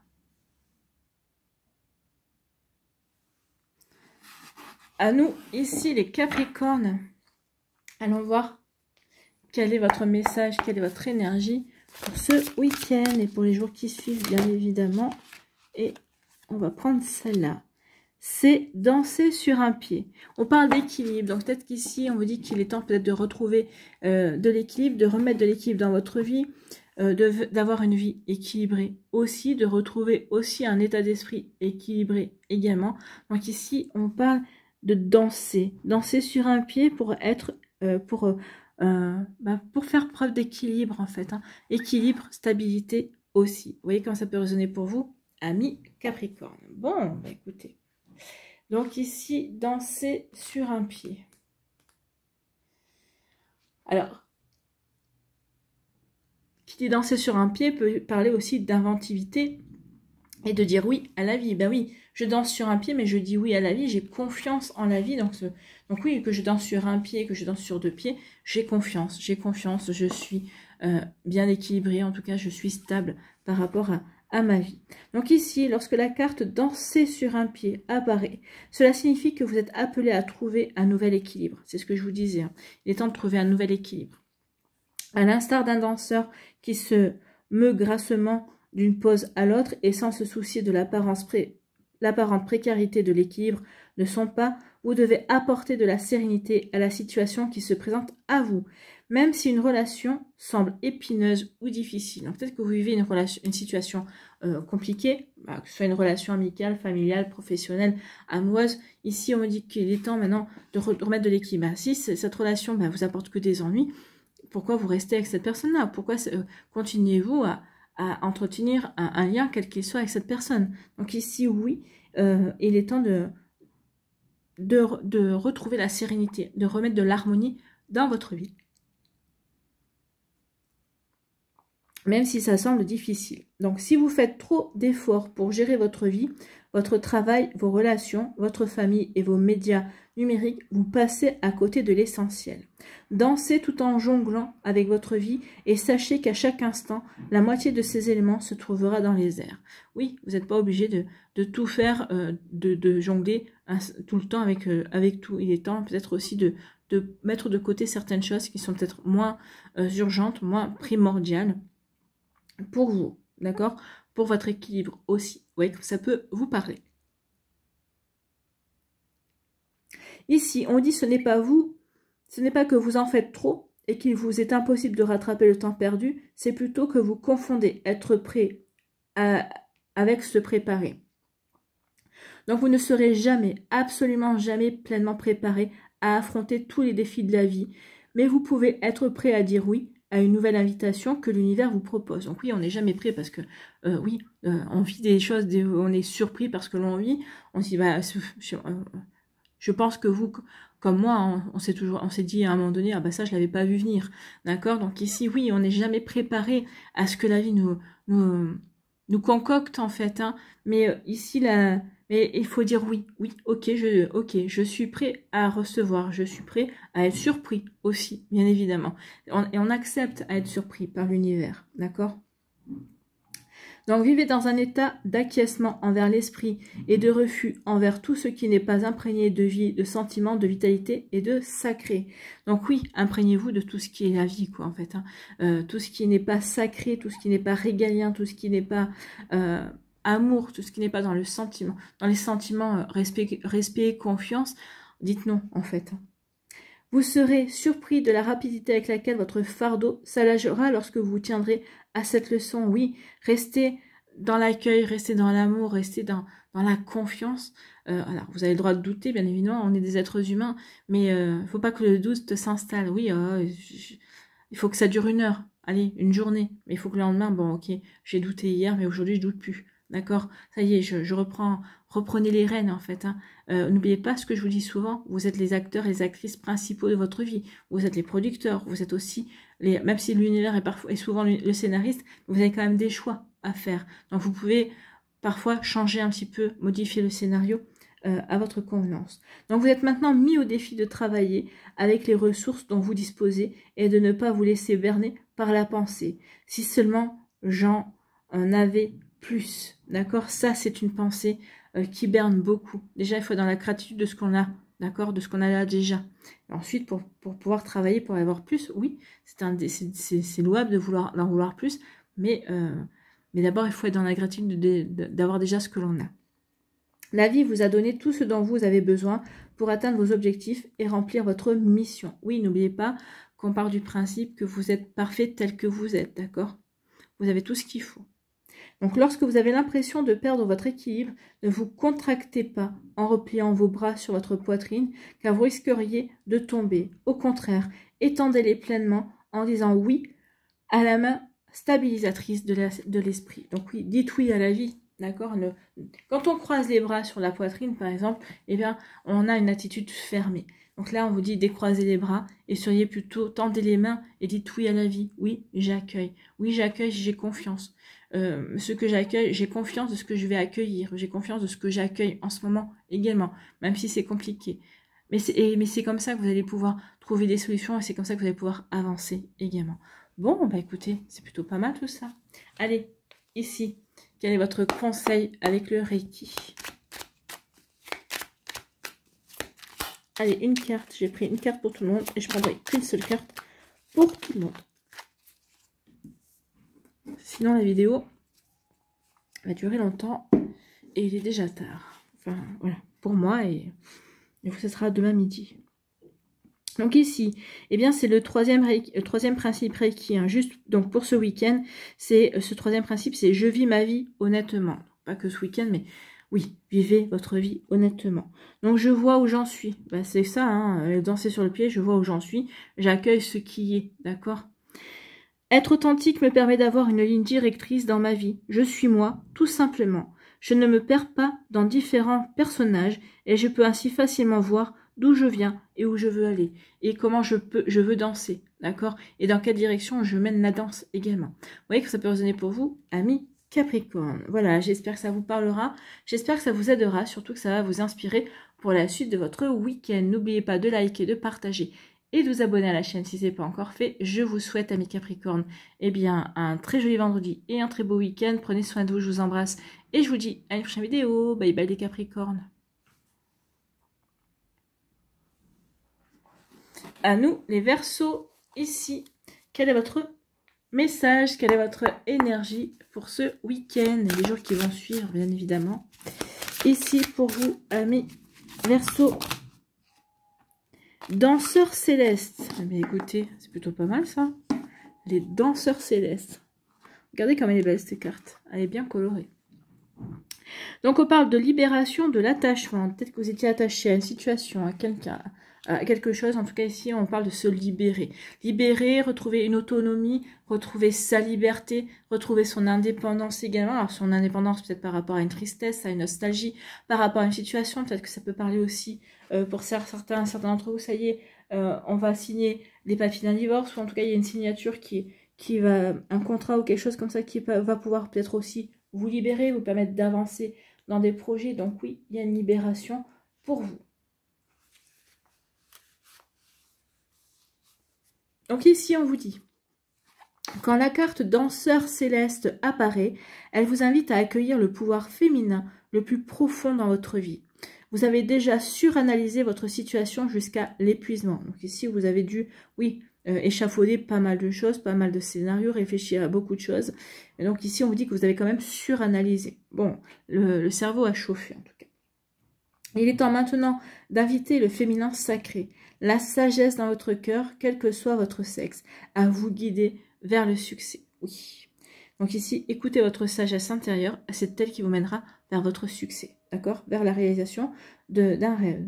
S1: À nous, ici, les Capricornes. Allons voir quel est votre message, quelle est votre énergie pour ce week-end et pour les jours qui suivent, bien évidemment. Et on va prendre celle-là. C'est danser sur un pied. On parle d'équilibre, donc peut-être qu'ici, on vous dit qu'il est temps peut-être de retrouver euh, de l'équilibre, de remettre de l'équilibre dans votre vie, euh, d'avoir une vie équilibrée aussi, de retrouver aussi un état d'esprit équilibré également. Donc ici, on parle de danser, danser sur un pied pour être, euh, pour euh, bah, pour faire preuve d'équilibre en fait. Hein. Équilibre, stabilité aussi. Vous voyez comment ça peut résonner pour vous, ami Capricorne. Bon, bah, écoutez. Donc ici, danser sur un pied. Alors, qui dit danser sur un pied peut parler aussi d'inventivité et de dire oui à la vie. Ben oui, je danse sur un pied, mais je dis oui à la vie, j'ai confiance en la vie. Donc, donc oui, que je danse sur un pied, que je danse sur deux pieds, j'ai confiance, j'ai confiance, je suis euh, bien équilibrée, en tout cas, je suis stable par rapport à, à ma vie. Donc ici, lorsque la carte danser sur un pied apparaît, cela signifie que vous êtes appelé à trouver un nouvel équilibre. C'est ce que je vous disais. Hein. Il est temps de trouver un nouvel équilibre. À l'instar d'un danseur qui se meut grassement d'une pose à l'autre et sans se soucier de l'apparence pré l'apparente précarité de l'équilibre ne sont pas, vous devez apporter de la sérénité à la situation qui se présente à vous, même si une relation semble épineuse ou difficile. peut-être que vous vivez une, situation euh, compliquée, bah, que ce soit une relation amicale, familiale, professionnelle, amoureuse. Ici, on me dit qu'il est temps maintenant de, remettre de l'équilibre. Bah, si cette relation ne bah, vous apporte que des ennuis, pourquoi vous restez avec cette personne-là Pourquoi euh, continuez-vous à à entretenir un, lien quel qu'il soit avec cette personne. Donc ici, oui, euh, il est temps de, de, de retrouver la sérénité, de remettre de l'harmonie dans votre vie. Même si ça semble difficile. Donc si vous faites trop d'efforts pour gérer votre vie, votre travail, vos relations, votre famille et vos médias numériques, vous passez à côté de l'essentiel. Dansez tout en jonglant avec votre vie et sachez qu'à chaque instant, la moitié de ces éléments se trouvera dans les airs. Oui, vous n'êtes pas obligé de, tout faire, euh, de, jongler tout le temps euh, avec, tout. Il est temps peut-être aussi de, mettre de côté certaines choses qui sont peut-être moins euh, urgentes, moins primordiales pour vous. D'accord pour votre équilibre aussi. Vous voyez ça peut vous parler. Ici, on dit ce n'est pas vous, ce n'est pas que vous en faites trop et qu'il vous est impossible de rattraper le temps perdu, c'est plutôt que vous confondez être prêt avec se préparer. Donc vous ne serez jamais, absolument jamais pleinement préparé à affronter tous les défis de la vie, mais vous pouvez être prêt à dire oui à une nouvelle invitation que l'univers vous propose. Donc oui, on n'est jamais prêt parce que euh, oui, euh, on vit des choses, on est surpris parce que l'on vit. On se dit, bah, euh, je pense que vous, comme moi, on, s'est toujours, on s'est dit à un moment donné, ah bah ça, je l'avais pas vu venir, d'accord. Donc ici, oui, on n'est jamais préparé à ce que la vie nous nous, nous concocte en fait. Hein. Mais ici, la, mais il faut dire oui, oui, ok, je, ok, je suis prêt à recevoir, je suis prêt à être surpris aussi, bien évidemment. et on accepte à être surpris par l'univers, d'accord donc vivez dans un état d'acquiescement envers l'esprit et de refus envers tout ce qui n'est pas imprégné de vie, de sentiments, de vitalité et de sacré. Donc oui, imprégnez-vous de tout ce qui est la vie, quoi, en fait. Hein. Euh, tout ce qui n'est pas sacré, tout ce qui n'est pas régalien, tout ce qui n'est pas... Euh, amour, tout ce qui n'est pas dans le sentiment, dans les sentiments euh, respect, respect, confiance, dites non en fait. Vous serez surpris de la rapidité avec laquelle votre fardeau s'allagera lorsque vous tiendrez à cette leçon. Oui, restez dans l'accueil, restez dans l'amour, restez dans, dans, la confiance. alors, euh, vous avez le droit de douter, bien évidemment, on est des êtres humains, mais il euh, ne faut pas que le doute s'installe. Oui, oh, il faut que ça dure une heure, allez, une journée. Mais il faut que le lendemain, bon, ok, j'ai douté hier, mais aujourd'hui, je doute plus. D'accord Ça y est, je, reprends, reprenez les rênes en fait. Hein. Euh, n'oubliez pas ce que je vous dis souvent, vous êtes les acteurs et les actrices principaux de votre vie. Vous êtes les producteurs, vous êtes aussi, les, même si l'univers est, parfois, et souvent le scénariste, vous avez quand même des choix à faire. Donc vous pouvez parfois changer un petit peu, modifier le scénario euh, à votre convenance. Donc vous êtes maintenant mis au défi de travailler avec les ressources dont vous disposez et de ne pas vous laisser berner par la pensée. Si seulement j'en avais plus. D'accord Ça, c'est une pensée euh, qui berne beaucoup. Déjà, il faut être dans la gratitude de ce qu'on a, d'accord De ce qu'on a là déjà. ensuite, pour, pour, pouvoir travailler, pour avoir plus, oui, c'est louable de vouloir d'en vouloir plus, mais, euh, mais d'abord, il faut être dans la gratitude d'avoir déjà ce que l'on a. La vie vous a donné tout ce dont vous avez besoin pour atteindre vos objectifs et remplir votre mission. Oui, n'oubliez pas qu'on part du principe que vous êtes parfait tel que vous êtes, d'accord Vous avez tout ce qu'il faut. Donc lorsque vous avez l'impression de perdre votre équilibre, ne vous contractez pas en repliant vos bras sur votre poitrine car vous risqueriez de tomber. Au contraire, étendez-les pleinement en disant oui à la main stabilisatrice de l'esprit. Donc oui, dites oui à la vie. D'accord Quand on croise les bras sur la poitrine, par exemple, eh bien, on a une attitude fermée. Donc là, on vous dit décroisez les bras et soyez plutôt, tendez les mains et dites oui à la vie. Oui, j'accueille. Oui, j'accueille, j'ai confiance. Euh, ce que j'accueille, j'ai confiance de ce que je vais accueillir, j'ai confiance de ce que j'accueille en ce moment également, même si c'est compliqué. Mais c'est comme ça que vous allez pouvoir trouver des solutions et c'est comme ça que vous allez pouvoir avancer également. Bon, bah écoutez, c'est plutôt pas mal tout ça. Allez, ici, quel est votre conseil avec le Reiki Allez, une carte, j'ai pris une carte pour tout le monde et je prendrai qu'une seule carte pour tout le monde. Sinon, la vidéo va durer longtemps et il est déjà tard. Enfin, voilà, pour moi et, ce sera demain midi. Donc ici, eh bien c'est le troisième, euh, troisième principe Reiki. Hein. Juste donc pour ce week-end, c'est euh, ce troisième principe, c'est je vis ma vie honnêtement. Pas que ce week-end, mais oui, vivez votre vie honnêtement. Donc je vois où j'en suis. Bah, c'est ça, hein, euh, danser sur le pied, je vois où j'en suis. J'accueille ce qui est, d'accord être authentique me permet d'avoir une ligne directrice dans ma vie. Je suis moi, tout simplement. Je ne me perds pas dans différents personnages et je peux ainsi facilement voir d'où je viens et où je veux aller et comment je peux je veux danser, d'accord Et dans quelle direction je mène la danse également. Vous voyez que ça peut résonner pour vous, amis Capricorne. Voilà, j'espère que ça vous parlera, j'espère que ça vous aidera, surtout que ça va vous inspirer pour la suite de votre week-end. N'oubliez pas de liker, de partager et de vous abonner à la chaîne si ce n'est pas encore fait. Je vous souhaite, amis Capricorne, eh bien, un très joli vendredi et un très beau week-end. Prenez soin de vous, je vous embrasse et je vous dis à une prochaine vidéo. Bye bye les Capricornes. À nous les Verseaux ici. Quel est votre message Quelle est votre énergie pour ce week-end et les jours qui vont suivre, bien évidemment Ici pour vous, amis Verseaux. Danseurs célestes. Eh écoutez, c'est plutôt pas mal, ça. Les danseurs célestes. Regardez comme elle est belle, cette carte. Elle est bien colorée. Donc, on parle de libération de l'attachement. Peut-être que vous étiez attaché à une situation, à quelqu'un, quelque chose. En tout cas, ici, on parle de se libérer. Libérer, retrouver une autonomie, retrouver sa liberté, retrouver son indépendance également. Alors, son indépendance, peut-être par rapport à une tristesse, à une nostalgie, par rapport à une situation. Peut-être que ça peut parler aussi euh, pour certains, certains d'entre vous. Ça y est, euh, on va signer des papiers d'un divorce, ou en tout cas, il y a une signature qui qui va un contrat ou quelque chose comme ça qui va pouvoir peut-être aussi vous libérer, vous permettre d'avancer dans des projets. Donc oui, il y a une libération pour vous. Donc ici, on vous dit, quand la carte danseur céleste apparaît, elle vous invite à accueillir le pouvoir féminin le plus profond dans votre vie. Vous avez déjà suranalysé votre situation jusqu'à l'épuisement. Donc ici, vous avez dû, oui, euh, échafauder pas mal de choses, pas mal de scénarios, réfléchir à beaucoup de choses. Et donc ici, on vous dit que vous avez quand même suranalysé. Bon, le cerveau a chauffé en tout cas. Il est temps maintenant d'inviter le féminin sacré, la sagesse dans votre cœur, quel que soit votre sexe, à vous guider vers le succès. Oui. Donc ici, écoutez votre sagesse intérieure, c'est elle qui vous mènera vers votre succès, d'accord Vers la réalisation d'un rêve,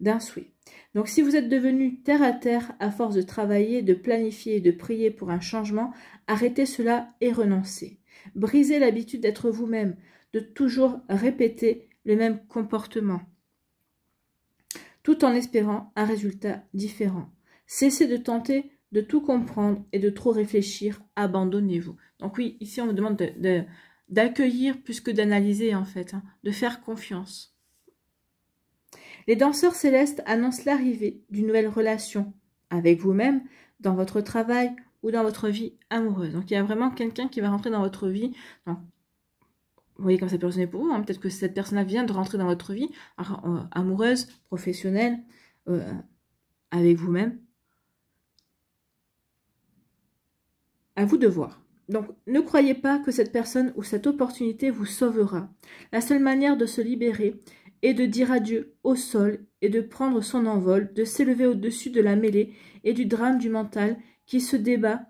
S1: d'un souhait. Donc si vous êtes devenu terre à terre à force de travailler, de planifier de prier pour un changement, arrêtez cela et renoncez. Brisez l'habitude d'être vous-même, de toujours répéter le même comportement tout en espérant un résultat différent. Cessez de tenter de tout comprendre et de trop réfléchir, abandonnez-vous. Donc oui, ici on vous demande d'accueillir de, plus que d'analyser en fait, hein, de faire confiance. Les danseurs célestes annoncent l'arrivée d'une nouvelle relation avec vous-même, dans votre travail ou dans votre vie amoureuse. Donc il y a vraiment quelqu'un qui va rentrer dans votre vie vous voyez comme ça peut résonner pour vous. Hein. Peut-être que cette personne vient de rentrer dans votre vie, euh, amoureuse, professionnelle, euh, avec vous-même. À vous de voir. Donc, ne croyez pas que cette personne ou cette opportunité vous sauvera. La seule manière de se libérer est de dire adieu au sol et de prendre son envol, de s'élever au-dessus de la mêlée et du drame du mental qui se débat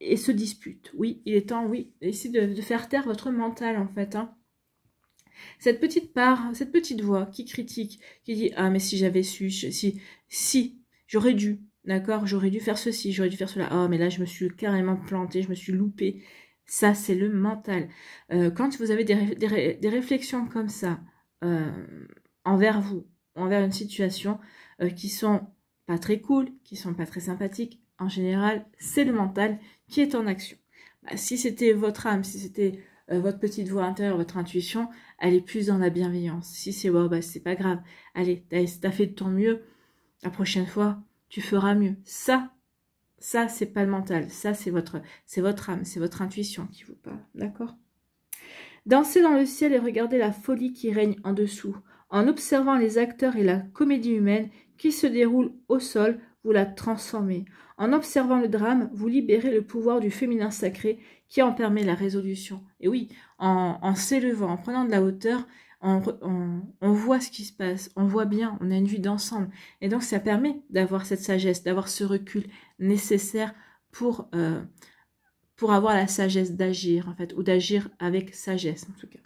S1: et se dispute. Oui, il est temps, oui, d'essayer de, faire taire votre mental en fait. Hein. Cette petite part, cette petite voix qui critique, qui dit Ah, mais si j'avais su, si, si, j'aurais dû, d'accord, j'aurais dû faire ceci, j'aurais dû faire cela. Ah, oh, mais là, je me suis carrément plantée, je me suis loupée. Ça, c'est le mental. Euh, quand vous avez des, réflexions comme ça euh, envers vous, envers une situation euh, qui sont pas très cool, qui sont pas très sympathiques, en général, c'est le mental qui est en action. Bah, si c'était votre âme, si c'était euh, votre petite voix intérieure, votre intuition, elle est plus dans la bienveillance. Si c'est Wow, oh, bah, c'est pas grave. Allez, as fait de ton mieux. La prochaine fois, tu feras mieux. Ça, ça, c'est pas le mental. Ça, c'est votre, c'est votre âme, c'est votre intuition qui vous parle. D'accord? Dansez dans le ciel et regardez la folie qui règne en dessous, en observant les acteurs et la comédie humaine qui se déroule au sol vous la transformez. En observant le drame, vous libérez le pouvoir du féminin sacré qui en permet la résolution. Et oui, en, s'élevant, en prenant de la hauteur, on, voit ce qui se passe, on voit bien, on a une vue d'ensemble. Et donc ça permet d'avoir cette sagesse, d'avoir ce recul nécessaire pour, euh, pour avoir la sagesse d'agir, en fait, ou d'agir avec sagesse en tout cas.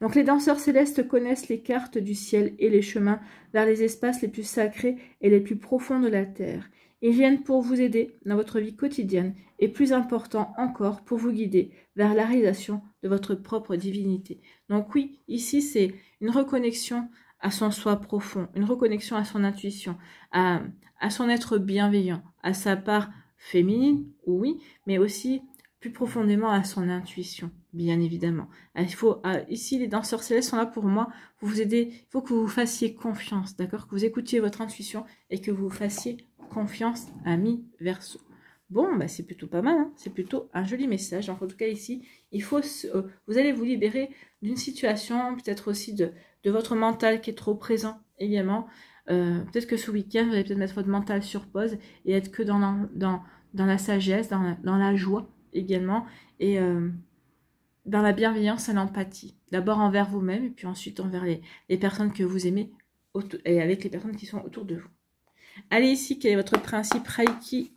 S1: Donc les danseurs célestes connaissent les cartes du ciel et les chemins vers les espaces les plus sacrés et les plus profonds de la terre. Ils viennent pour vous aider dans votre vie quotidienne et plus important encore pour vous guider vers la réalisation de votre propre divinité. Donc oui, ici c'est une reconnexion à son soi profond, une reconnexion à son intuition, à, à son être bienveillant, à sa part féminine, oui, mais aussi plus profondément à son intuition bien évidemment. Ah, il faut, ah, ici, les danseurs célestes sont là pour moi, pour vous aider. Il faut que vous fassiez confiance, d'accord Que vous écoutiez votre intuition et que vous fassiez confiance, mi verso. Bon, bah, c'est plutôt pas mal, hein. c'est plutôt un joli message. en tout cas, ici, il faut euh, vous allez vous libérer d'une situation, peut-être aussi de, votre mental qui est trop présent également. Euh, peut-être que ce week-end, vous allez peut-être mettre votre mental sur pause et être que dans la, sagesse, dans la, joie également. Et. Euh, dans la bienveillance et l'empathie. D'abord envers vous-même et puis ensuite envers les, personnes que vous aimez et avec les personnes qui sont autour de vous. Allez ici, quel est votre principe Reiki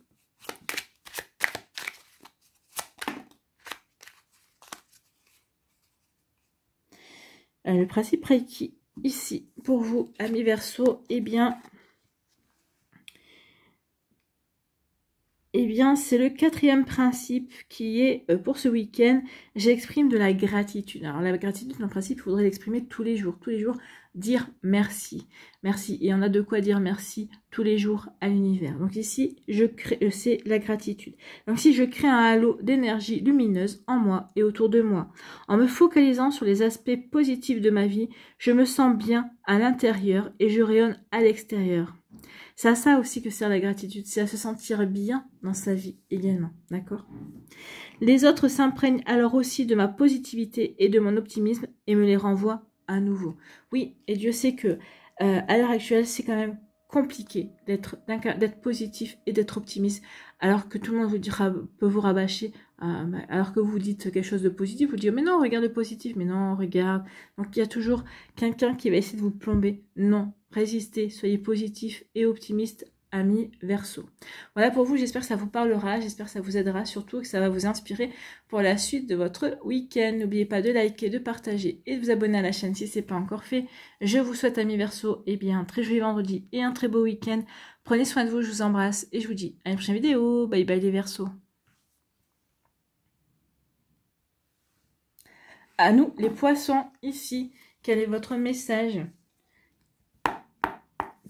S1: euh, Le principe Reiki ici pour vous, amis verso, eh bien, eh bien, c'est le quatrième principe qui est, euh, pour ce week-end, j'exprime de la gratitude. Alors, la gratitude, en principe, il faudrait l'exprimer tous les jours. Tous les jours, dire merci. Merci. Et on a de quoi dire merci tous les jours à l'univers. Donc ici, je euh, c'est la gratitude. Donc si je crée un halo d'énergie lumineuse en moi et autour de moi, en me focalisant sur les aspects positifs de ma vie, je me sens bien à l'intérieur et je rayonne à l'extérieur. C'est à ça aussi que sert la gratitude, c'est à se sentir bien dans sa vie également, d'accord Les autres s'imprègnent alors aussi de ma positivité et de mon optimisme et me les renvoient à nouveau. Oui, et Dieu sait que euh, à l'heure actuelle, c'est quand même compliqué d'être positif et d'être optimiste alors que tout le monde vous dira, peut vous rabâcher euh, bah, alors que vous dites quelque chose de positif, vous dites mais non, regarde le positif, mais non, regarde. Donc il y a toujours quelqu'un qui va essayer de vous plomber. Non, résistez, soyez positif et optimiste, ami verso. Voilà pour vous, j'espère que ça vous parlera, j'espère que ça vous aidera, surtout que ça va vous inspirer pour la suite de votre week-end. N'oubliez pas de liker, de partager et de vous abonner à la chaîne si ce n'est pas encore fait. Je vous souhaite, amis verso, et eh bien, un très joli vendredi et un très beau week-end. Prenez soin de vous, je vous embrasse et je vous dis à une prochaine vidéo. Bye bye les versos. à nous les poissons ici. Quel est votre message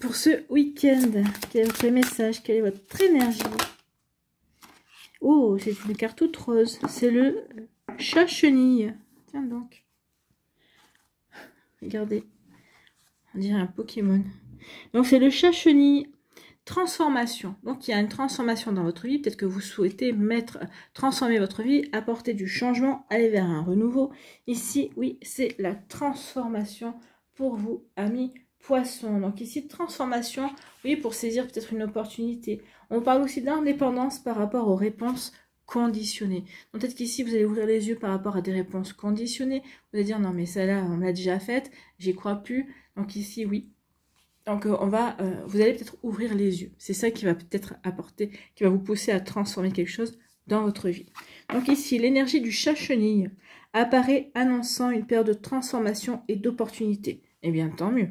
S1: pour ce week-end Quel est votre message Quelle est votre énergie Oh, c'est une carte toute rose. C'est le chat chenille. Tiens donc. Regardez. On dirait un Pokémon. Donc c'est le chat chenille transformation. Donc il y a une transformation dans votre vie. Peut-être que vous souhaitez mettre, transformer votre vie, apporter du changement, aller vers un renouveau. Ici, oui, c'est la transformation pour vous, amis poissons. Donc ici, transformation, oui, pour saisir peut-être une opportunité. On parle aussi d'indépendance par rapport aux réponses conditionnées. Donc peut-être qu'ici, vous allez ouvrir les yeux par rapport à des réponses conditionnées. Vous allez dire, non mais celle-là, on l'a déjà faite, j'y crois plus. Donc ici, oui, donc euh, on va, euh, vous allez peut-être ouvrir les yeux. C'est ça qui va peut-être apporter, qui va vous pousser à transformer quelque chose dans votre vie. Donc ici, l'énergie du chat chenille apparaît annonçant une période de transformation et d'opportunité. Eh bien, tant mieux.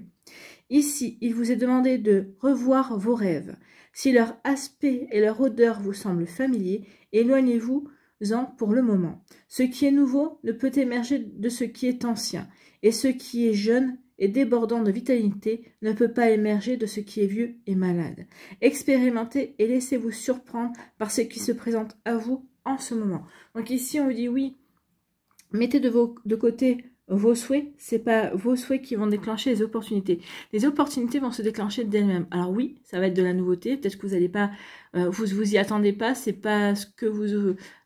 S1: Ici, il vous est demandé de revoir vos rêves. Si leur aspect et leur odeur vous semblent familiers, éloignez-vous-en pour le moment. Ce qui est nouveau ne peut émerger de ce qui est ancien, et ce qui est jeune et débordant de vitalité ne peut pas émerger de ce qui est vieux et malade. Expérimentez et laissez-vous surprendre par ce qui se présente à vous en ce moment. Donc ici, on vous dit oui, mettez de, vos, de côté vos souhaits, c'est pas vos souhaits qui vont déclencher les opportunités. Les opportunités vont se déclencher d'elles-mêmes. Alors oui, ça va être de la nouveauté, peut-être que vous n'allez pas, euh, vous vous y attendez pas, c'est pas ce que vous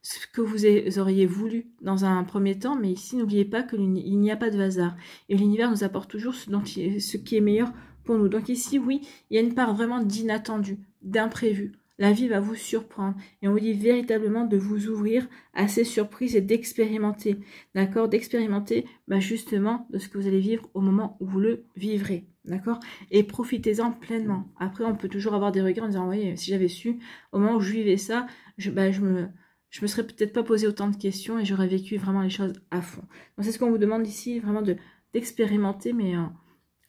S1: ce que vous auriez voulu dans un premier temps, mais ici n'oubliez pas que il n'y a pas de hasard et l'univers nous apporte toujours ce dont ce qui est meilleur pour nous. Donc ici, oui, il y a une part vraiment d'inattendu, d'imprévu la vie va vous surprendre et on vous dit véritablement de vous ouvrir à ces surprises et d'expérimenter, d'accord D'expérimenter bah, justement de ce que vous allez vivre au moment où vous le vivrez, d'accord Et profitez-en pleinement. Après, on peut toujours avoir des regrets en disant, oui, si j'avais su, au moment où je vivais ça, je, bah, me... Je me serais peut-être pas posé autant de questions et j'aurais vécu vraiment les choses à fond. Donc c'est ce qu'on vous demande ici, vraiment de d'expérimenter, mais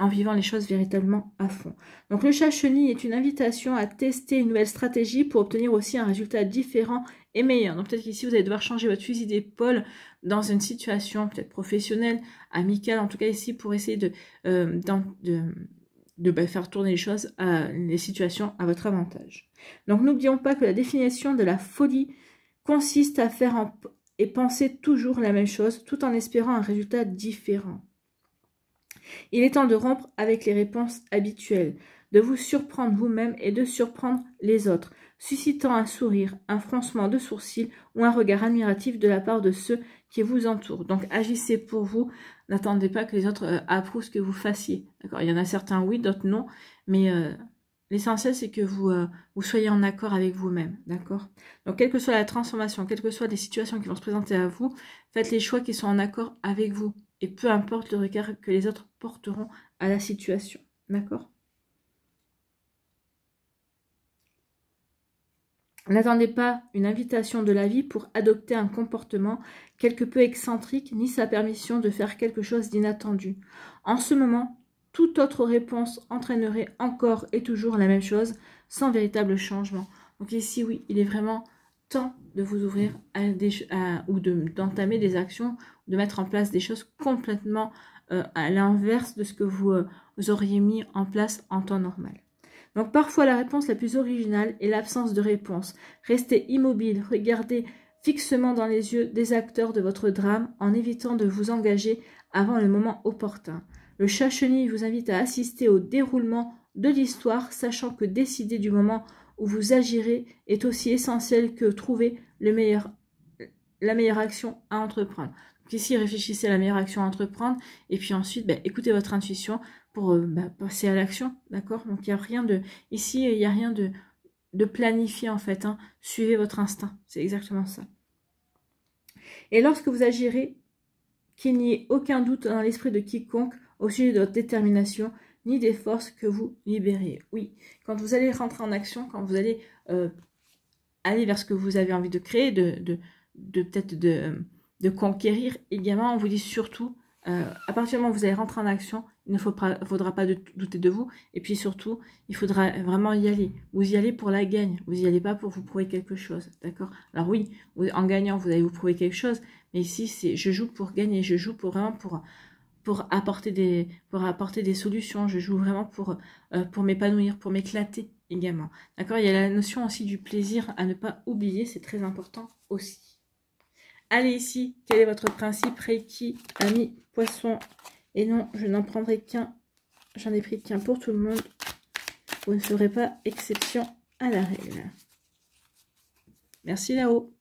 S1: en vivant les choses véritablement à fond. Donc le chat chenille est une invitation à tester une nouvelle stratégie pour obtenir aussi un résultat différent et meilleur. Donc peut-être qu'ici vous allez devoir changer votre fusil d'épaule dans une situation peut-être professionnelle, amicale, en tout cas ici pour essayer de, euh, de, bah, faire tourner les choses, à, les situations à votre avantage. Donc n'oublions pas que la définition de la folie consiste à faire et penser toujours la même chose tout en espérant un résultat différent. Il est temps de rompre avec les réponses habituelles, de vous surprendre vous-même et de surprendre les autres, suscitant un sourire, un froncement de sourcils ou un regard admiratif de la part de ceux qui vous entourent. Donc agissez pour vous, n'attendez pas que les autres euh, approuvent ce que vous fassiez. Il y en a certains oui, d'autres non, mais euh, l'essentiel c'est que vous, euh, vous soyez en accord avec vous-même. D'accord Donc quelle que soit la transformation, quelles que soient les situations qui vont se présenter à vous, faites les choix qui sont en accord avec vous et peu importe le regard que les autres porteront à la situation. D'accord N'attendez pas une invitation de la vie pour adopter un comportement quelque peu excentrique ni sa permission de faire quelque chose d'inattendu. En ce moment, toute autre réponse entraînerait encore et toujours la même chose sans véritable changement. Donc ici, oui, il est vraiment temps de vous ouvrir à des, ou d'entamer des actions, de mettre en place des choses complètement euh, à l'inverse de ce que vous, euh, vous, auriez mis en place en temps normal. Donc parfois la réponse la plus originale est l'absence de réponse. Restez immobile, regardez fixement dans les yeux des acteurs de votre drame en évitant de vous engager avant le moment opportun. Le chat chenille vous invite à assister au déroulement de l'histoire, sachant que décider du moment où vous agirez est aussi essentiel que trouver la meilleure action à entreprendre. Donc ici, réfléchissez à la meilleure action à entreprendre et puis ensuite, bah, écoutez votre intuition pour euh, bah, passer à l'action, d'accord Donc il n'y a rien de... Ici, il n'y a rien de, planifié planifier en fait. Hein. Suivez votre instinct, c'est exactement ça. Et lorsque vous agirez, qu'il n'y ait aucun doute dans l'esprit de quiconque au sujet de votre détermination, ni des forces que vous libérez. Oui, quand vous allez rentrer en action, quand vous allez euh, aller vers ce que vous avez envie de créer, de, peut-être de, conquérir, également, on vous dit surtout, euh, à partir du moment où vous allez rentrer en action, il ne faudra, pas douter de vous. Et puis surtout, il faudra vraiment y aller. Vous y allez pour la gagne. Vous n'y allez pas pour vous prouver quelque chose. D'accord Alors oui, en gagnant, vous allez vous prouver quelque chose. Mais ici, c'est je joue pour gagner. Je joue pour vraiment pour, pour apporter des pour apporter des solutions je joue vraiment pour euh, pour m'épanouir pour m'éclater également d'accord il y a la notion aussi du plaisir à ne pas oublier c'est très important aussi allez ici quel est votre principe reiki ami poisson et non je n'en prendrai qu'un j'en ai pris qu'un pour tout le monde vous ne serez pas exception à la règle merci là-haut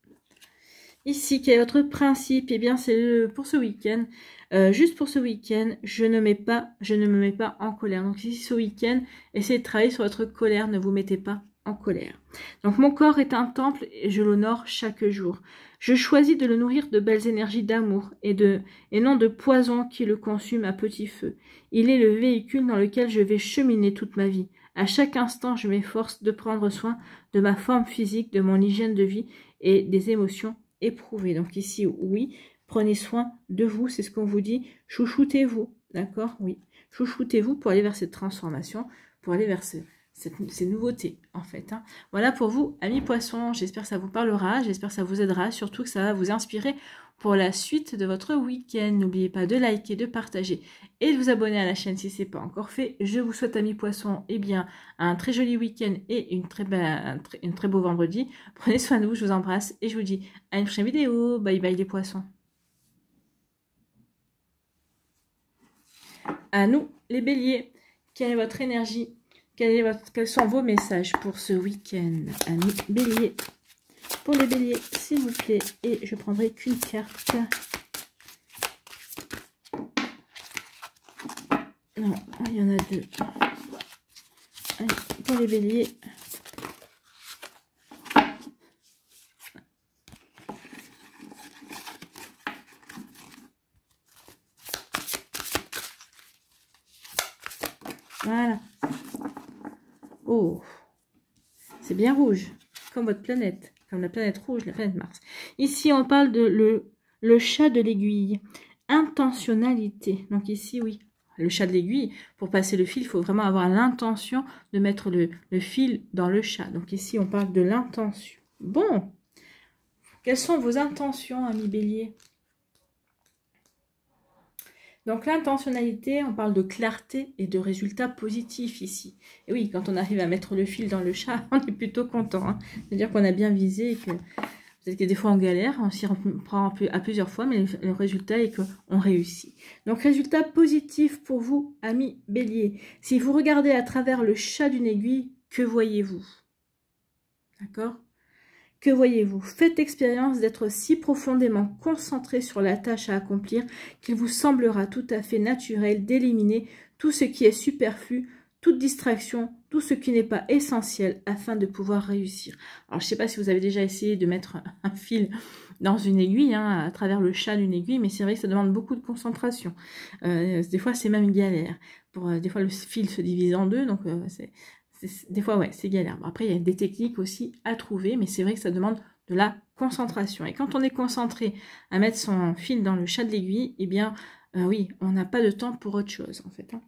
S1: ici, quel est votre principe Eh bien, c'est euh, pour ce week-end. Euh, juste pour ce week-end, je ne mets pas, je ne me mets pas en colère. Donc ici, ce week-end, essayez de travailler sur votre colère. Ne vous mettez pas en colère. Donc mon corps est un temple et je l'honore chaque jour. Je choisis de le nourrir de belles énergies d'amour et de et non de poison qui le consume à petit feu. Il est le véhicule dans lequel je vais cheminer toute ma vie. À chaque instant, je m'efforce de prendre soin de ma forme physique, de mon hygiène de vie et des émotions donc ici, oui, prenez soin de vous, c'est ce qu'on vous dit, chouchoutez-vous, d'accord Oui, chouchoutez-vous pour aller vers cette transformation, pour aller vers ces nouveautés, en fait. Hein. Voilà pour vous, amis poissons, j'espère que ça vous parlera, j'espère que ça vous aidera, surtout que ça va vous inspirer pour la suite de votre week-end. N'oubliez pas de liker, de partager et de vous abonner à la chaîne si ce n'est pas encore fait. Je vous souhaite, amis poissons, eh bien, un très joli week-end et une très, un, très, beau vendredi. Prenez soin de vous, je vous embrasse et je vous dis à une prochaine vidéo. Bye bye les poissons. À nous, les béliers, quelle est votre énergie Quels sont vos messages pour ce week-end, amis béliers pour les béliers, s'il vous plaît. Et je prendrai qu'une carte. Non, il y en a deux. pour les béliers. Voilà. Oh, c'est bien rouge, comme votre planète comme la planète rouge, la planète Mars. Ici, on parle de le, le chat de l'aiguille. Intentionnalité. Donc ici, oui, le chat de l'aiguille, pour passer le fil, il faut vraiment avoir l'intention de mettre le, le, fil dans le chat. Donc ici, on parle de l'intention. Bon, quelles sont vos intentions, ami bélier donc l'intentionnalité, on parle de clarté et de résultats positifs ici. Et oui, quand on arrive à mettre le fil dans le chat, [laughs] on est plutôt content. Hein. C'est-à-dire qu'on a bien visé et que peut-être que des fois on galère, on s'y reprend à plusieurs fois, mais le résultat est qu'on réussit. Donc résultat positif pour vous, amis bélier. Si vous regardez à travers le chat d'une aiguille, que voyez-vous D'accord que voyez-vous Faites expérience d'être si profondément concentré sur la tâche à accomplir qu'il vous semblera tout à fait naturel d'éliminer tout ce qui est superflu, toute distraction, tout ce qui n'est pas essentiel afin de pouvoir réussir. Alors, je ne sais pas si vous avez déjà essayé de mettre un fil dans une aiguille, hein, à travers le chat d'une aiguille, mais c'est vrai que ça demande beaucoup de concentration. Euh, des fois, c'est même une galère. Pour, euh, des fois, le fil se divise en deux, donc euh, c'est des fois, ouais, c'est galère. Après, il y a des techniques aussi à trouver, mais c'est vrai que ça demande de la concentration. Et quand on est concentré à mettre son fil dans le chat de l'aiguille, eh bien, euh, oui, on n'a pas de temps pour autre chose, en fait. Hein.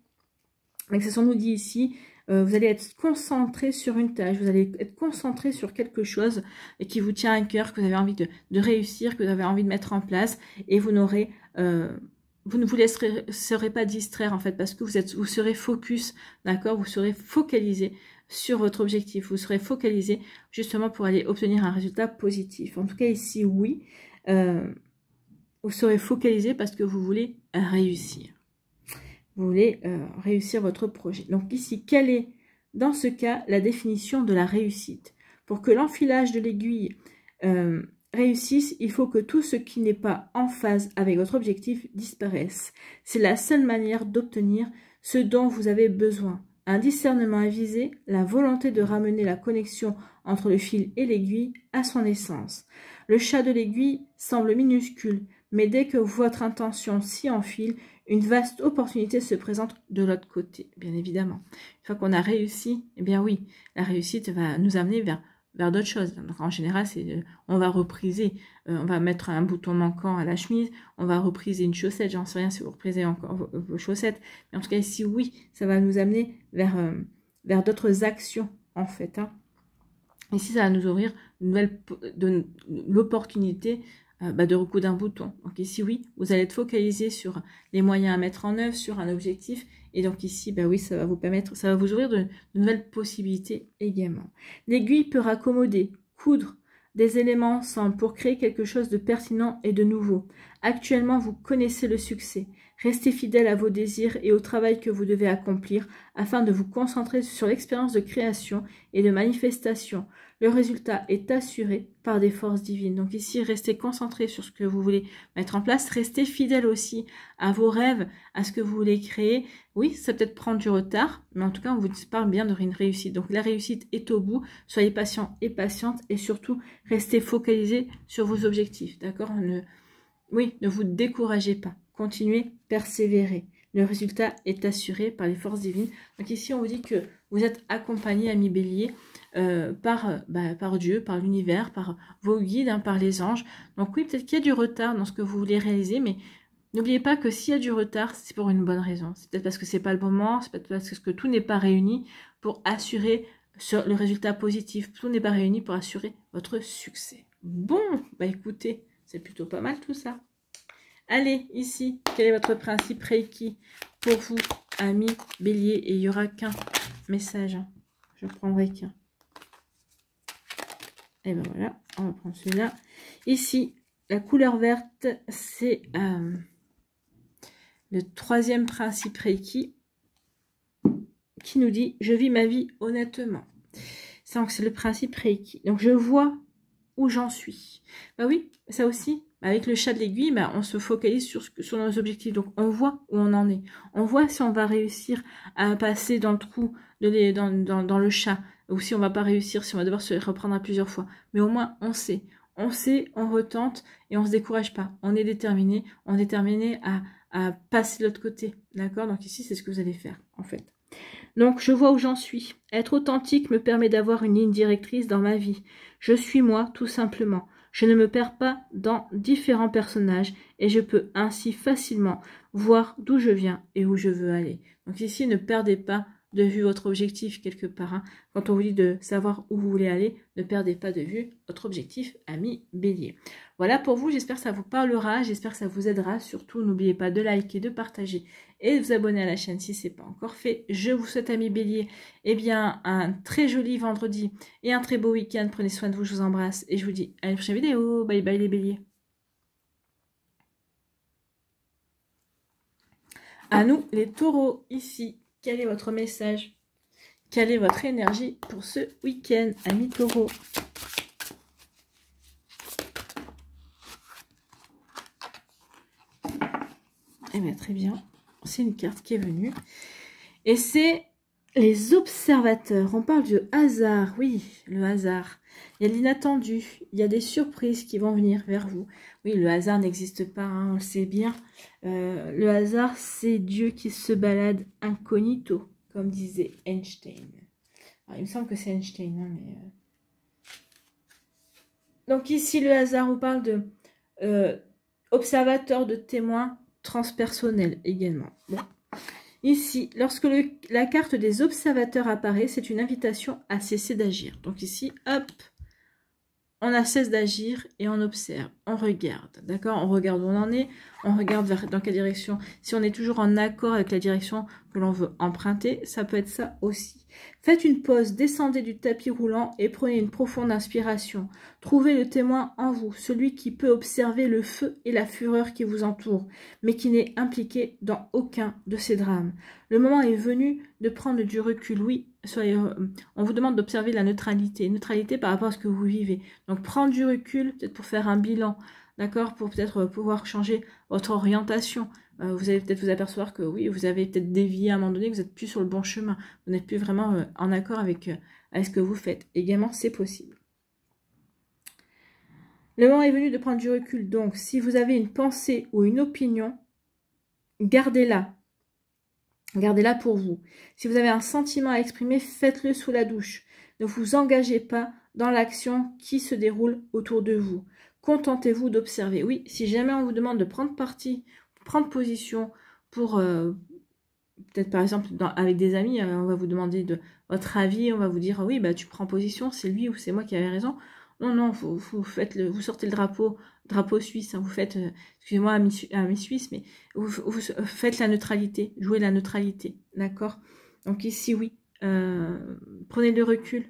S1: Mais Donc, ce sont nous dit ici. Euh, vous allez être concentré sur une tâche, vous allez être concentré sur quelque chose qui vous tient à cœur, que vous avez envie de, réussir, que vous avez envie de mettre en place, et vous n'aurez euh, vous ne vous laisserez serez pas distraire en fait parce que vous êtes vous serez focus, d'accord Vous serez focalisé sur votre objectif, vous serez focalisé justement pour aller obtenir un résultat positif. En tout cas ici oui, euh, vous serez focalisé parce que vous voulez réussir. Vous voulez euh, réussir votre projet. Donc ici, quelle est dans ce cas la définition de la réussite Pour que l'enfilage de l'aiguille euh, réussissent, il faut que tout ce qui n'est pas en phase avec votre objectif disparaisse. C'est la seule manière d'obtenir ce dont vous avez besoin. Un discernement avisé, la volonté de ramener la connexion entre le fil et l'aiguille à son essence. Le chat de l'aiguille semble minuscule, mais dès que votre intention s'y enfile, une vaste opportunité se présente de l'autre côté, bien évidemment. Une fois qu'on a réussi, eh bien oui, la réussite va nous amener vers vers d'autres choses. en général, c'est euh, on va repriser, euh, on va mettre un bouton manquant à la chemise, on va repriser une chaussette, j'en sais rien si vous reprisez encore vos, chaussettes. Mais en tout cas, ici, oui, ça va nous amener vers, euh, vers d'autres actions, en fait. Hein. Ici, ça va nous ouvrir l'opportunité bah, de recoudre un bouton. Donc ici, oui, vous allez être focalisé sur les moyens à mettre en œuvre, sur un objectif, et donc ici, bah oui, ça va vous permettre, ça va vous ouvrir de, nouvelles possibilités également. L'aiguille peut raccommoder, coudre des éléments ensemble pour créer quelque chose de pertinent et de nouveau. Actuellement, vous connaissez le succès. Restez fidèle à vos désirs et au travail que vous devez accomplir afin de vous concentrer sur l'expérience de création et de manifestation le résultat est assuré par des forces divines. Donc ici, restez concentré sur ce que vous voulez mettre en place, restez fidèle aussi à vos rêves, à ce que vous voulez créer. Oui, ça peut-être prendre du retard, mais en tout cas, on vous parle bien d'une réussite. Donc la réussite est au bout, soyez patient et patiente, et surtout, restez focalisé sur vos objectifs, d'accord Oui, ne vous découragez pas, continuez, persévérez. Le résultat est assuré par les forces divines. Donc ici, on vous dit que vous êtes accompagné, ami bélier, euh, euh, bah, par, Dieu, par l'univers, par vos guides, hein, par les anges. Donc oui, peut-être qu'il y a du retard dans ce que vous voulez réaliser, mais n'oubliez pas que s'il y a du retard, c'est pour une bonne raison. C'est peut-être parce que c'est pas le moment, c'est peut-être parce que tout n'est pas réuni pour assurer le résultat positif. Tout n'est pas réuni pour assurer votre succès. Bon, bah écoutez, c'est plutôt pas mal tout ça. Allez, ici, quel est votre principe Reiki pour vous, amis bélier Et il n'y aura qu'un message. Hein. Je prendrai qu'un. Hein. Et ben voilà, on va prendre celui-là. Ici, la couleur verte, c'est euh, le troisième principe Reiki qui nous dit « Je vis ma vie honnêtement ». Donc, c'est le principe Reiki. Donc, je vois où j'en suis. Ben oui, ça aussi, avec le chat de l'aiguille, bah, on se focalise sur, sur nos objectifs. Donc, on voit où on en est. On voit si on va réussir à passer dans le trou, de les, dans le chat, ou si on va pas réussir, si on va devoir se reprendre à plusieurs fois. Mais au moins, on sait. On sait, on retente et on se décourage pas. On est déterminé, on est déterminé à, à passer de l'autre côté. D'accord Donc ici, c'est ce que vous allez faire, en fait. Donc je vois où j'en suis. Être authentique me permet d'avoir une ligne directrice dans ma vie. Je suis moi, tout simplement. Je ne me perds pas dans différents personnages et je peux ainsi facilement voir d'où je viens et où je veux aller. Donc ici, ne perdez pas de vue votre objectif quelque part. Hein. Quand on vous dit de savoir où vous voulez aller, ne perdez pas de vue votre objectif, ami bélier. Voilà pour vous, j'espère que ça vous parlera, j'espère que ça vous aidera. Surtout, n'oubliez pas de liker, de partager et de vous abonner à la chaîne si ce n'est pas encore fait. Je vous souhaite, ami bélier, eh bien, un très joli vendredi et un très beau week-end. Prenez soin de vous, je vous embrasse et je vous dis à une prochaine vidéo. Bye bye les béliers. À nous les taureaux ici. Quel est votre message Quelle est votre énergie pour ce week-end, amis taureau Eh bien, très bien. C'est une carte qui est venue. Et c'est les observateurs. On parle du hasard. Oui, le hasard. Il y a l'inattendu. Il y a des surprises qui vont venir vers vous. Oui, le hasard n'existe pas, hein, on le sait bien. Euh, le hasard, c'est Dieu qui se balade incognito, comme disait Einstein. il me semble que c'est Einstein, hein, mais... Euh. Donc ici, le hasard, on parle de euh, observateur, de témoins transpersonnels également. Ici, lorsque la carte des observateurs apparaît, c'est une invitation à cesser d'agir. Donc ici, hop, on a cesse d'agir et on observe, on regarde, d'accord On regarde où on en est, on regarde dans quelle direction. Si on est toujours en accord avec la direction que l'on veut emprunter, ça peut être ça aussi. Faites une pause, descendez du tapis roulant et prenez une profonde inspiration. Trouvez le témoin en vous, celui qui peut observer le feu et la fureur qui vous entourent mais qui n'est impliqué dans aucun de ces drames. Le moment est venu de prendre du recul, oui, euh, on vous demande d'observer la neutralité, neutralité par rapport à ce que vous vivez. Donc prendre du recul, peut-être pour faire un bilan, d'accord, pour peut-être euh, pouvoir changer votre orientation. Euh, vous allez peut-être vous apercevoir que oui, vous avez peut-être dévié à un moment donné, que vous n'êtes plus sur le bon chemin, vous n'êtes plus vraiment en accord avec, ce que vous faites. Également, c'est possible. Le moment est venu de prendre du recul. Donc, si vous avez une pensée ou une opinion, gardez-la, Gardez-la pour vous. Si vous avez un sentiment à exprimer, faites-le sous la douche. Ne vous engagez pas dans l'action qui se déroule autour de vous. Contentez-vous d'observer. Oui, si jamais on vous demande de prendre parti, prendre position pour, euh, peut-être par exemple avec des amis, euh, on va vous demander votre avis, on va vous dire oui, bah tu prends position, c'est lui ou c'est moi qui avais raison. Non, non, faites vous sortez le drapeau drapeau suisse, hein, vous faites, euh, excusez-moi, amis suisses, mais vous, faites la neutralité, jouez la neutralité, d'accord Donc ici, oui, euh, prenez le recul,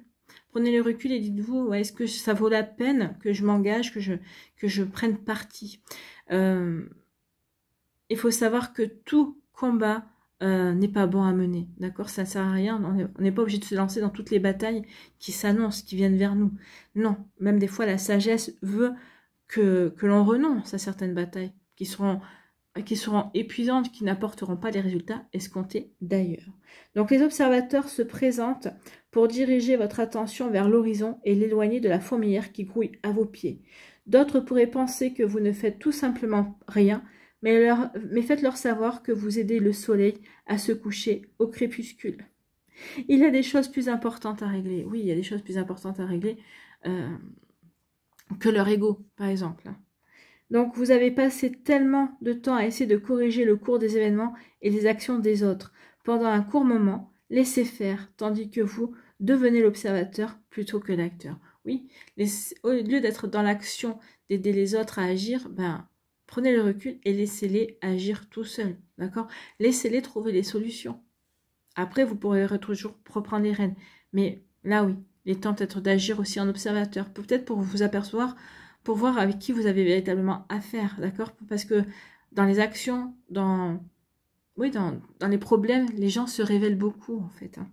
S1: prenez le recul et dites-vous, est-ce que ça vaut la peine que je m'engage, que je, que je prenne parti euh, Il faut savoir que tout combat n'est pas bon à mener. D'accord Ça ne sert à rien. On n'est pas obligé de se lancer dans toutes les batailles qui s'annoncent, qui viennent vers nous. Non. Même des fois, la sagesse veut que, l'on renonce à certaines batailles qui seront, épuisantes, qui n'apporteront pas les résultats escomptés d'ailleurs. Donc les observateurs se présentent pour diriger votre attention vers l'horizon et l'éloigner de la fourmilière qui grouille à vos pieds. D'autres pourraient penser que vous ne faites tout simplement rien, mais, faites-leur savoir que vous aidez le soleil à se coucher au crépuscule. Il y a des choses plus importantes à régler. Oui, il y a des choses plus importantes à régler. Euh, que leur ego, par exemple. Donc vous avez passé tellement de temps à essayer de corriger le cours des événements et les actions des autres. Pendant un court moment, laissez faire, tandis que vous devenez l'observateur plutôt que l'acteur. Oui, au lieu d'être dans l'action, d'aider les autres à agir, ben, prenez le recul et laissez-les agir tout seuls. D'accord Laissez-les trouver les solutions. Après, vous pourrez toujours reprendre les rênes. Mais là, oui, il est temps peut-être d'agir aussi en observateur, peut-être pour vous apercevoir, pour voir avec qui vous avez véritablement affaire, d'accord Parce que dans les actions, dans, oui, dans, les problèmes, les gens se révèlent beaucoup, en fait. Hein,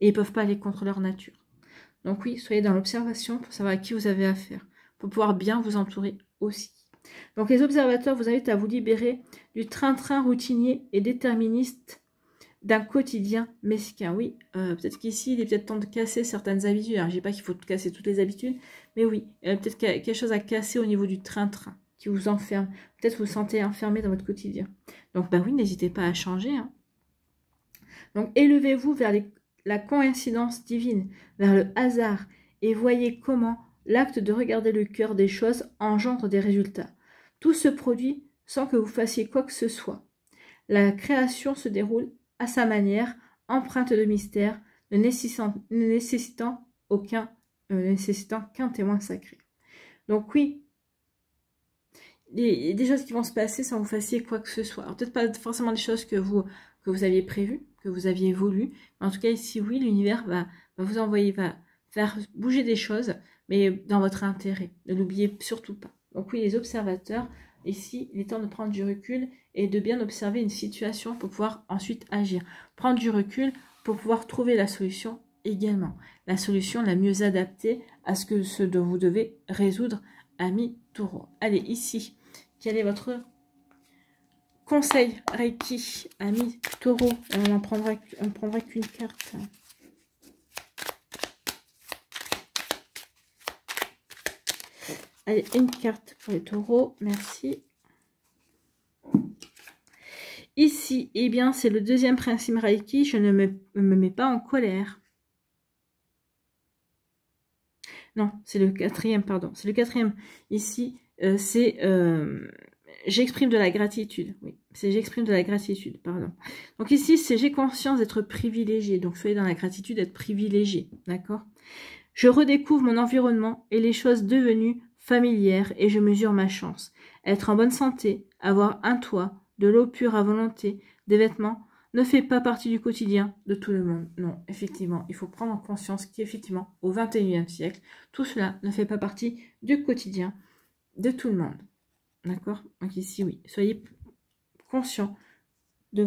S1: et ils peuvent pas aller contre leur nature. Donc oui, soyez dans l'observation pour savoir à qui vous avez affaire, pour pouvoir bien vous entourer aussi. Donc les observateurs vous invitent à vous libérer du train-train routinier et déterministe d'un quotidien mesquin. Oui, euh, peut-être qu'ici, il est peut-être temps de casser certaines habitudes. Je ne dis pas qu'il faut casser toutes les habitudes, mais oui, euh, il y a peut-être quelque chose à casser au niveau du train-train qui vous enferme. Peut-être vous, vous sentez enfermé dans votre quotidien. Donc, bah oui, n'hésitez pas à changer. Hein. Donc, élevez-vous vers la coïncidence divine, vers le hasard, et voyez comment l'acte de regarder le cœur des choses engendre des résultats. Tout se produit sans que vous fassiez quoi que ce soit. La création se déroule à sa manière, empreinte de mystère, ne nécessitant, aucun, euh, nécessitant qu'un témoin sacré. Donc oui, il y a des choses qui vont se passer sans vous fassiez quoi que ce soit. peut-être pas forcément des choses que vous, que vous aviez prévues, que vous aviez voulu, mais en tout cas ici oui, l'univers va, va, vous envoyer, va faire bouger des choses, mais dans votre intérêt. Ne l'oubliez surtout pas. Donc oui, les observateurs Ici, il est temps de prendre du recul et de bien observer une situation pour pouvoir ensuite agir. Prendre du recul pour pouvoir trouver la solution également. La solution la mieux adaptée à ce que ce dont vous devez résoudre, ami taureau. Allez, ici, quel est votre conseil Reiki, ami taureau On ne prendra, prendra qu'une carte. Allez, une carte pour les taureaux. Merci. Ici, eh bien, c'est le deuxième principe Reiki. Je ne me, mets pas en colère. Non, c'est le quatrième, pardon. C'est le quatrième. Ici, euh, c'est... Euh, j'exprime de la gratitude. Oui, c'est j'exprime de la gratitude, pardon. Donc ici, c'est j'ai conscience d'être privilégié. Donc soyez dans la gratitude d'être privilégié, d'accord Je redécouvre mon environnement et les choses devenues familière, et je mesure ma chance. Être en bonne santé, avoir un toit, de l'eau pure à volonté, des vêtements, ne fait pas partie du quotidien de tout le monde. Non, effectivement, il faut prendre conscience qu'effectivement, au 21e siècle, tout cela ne fait pas partie du quotidien de tout le monde. D'accord Donc ici, oui, soyez conscient de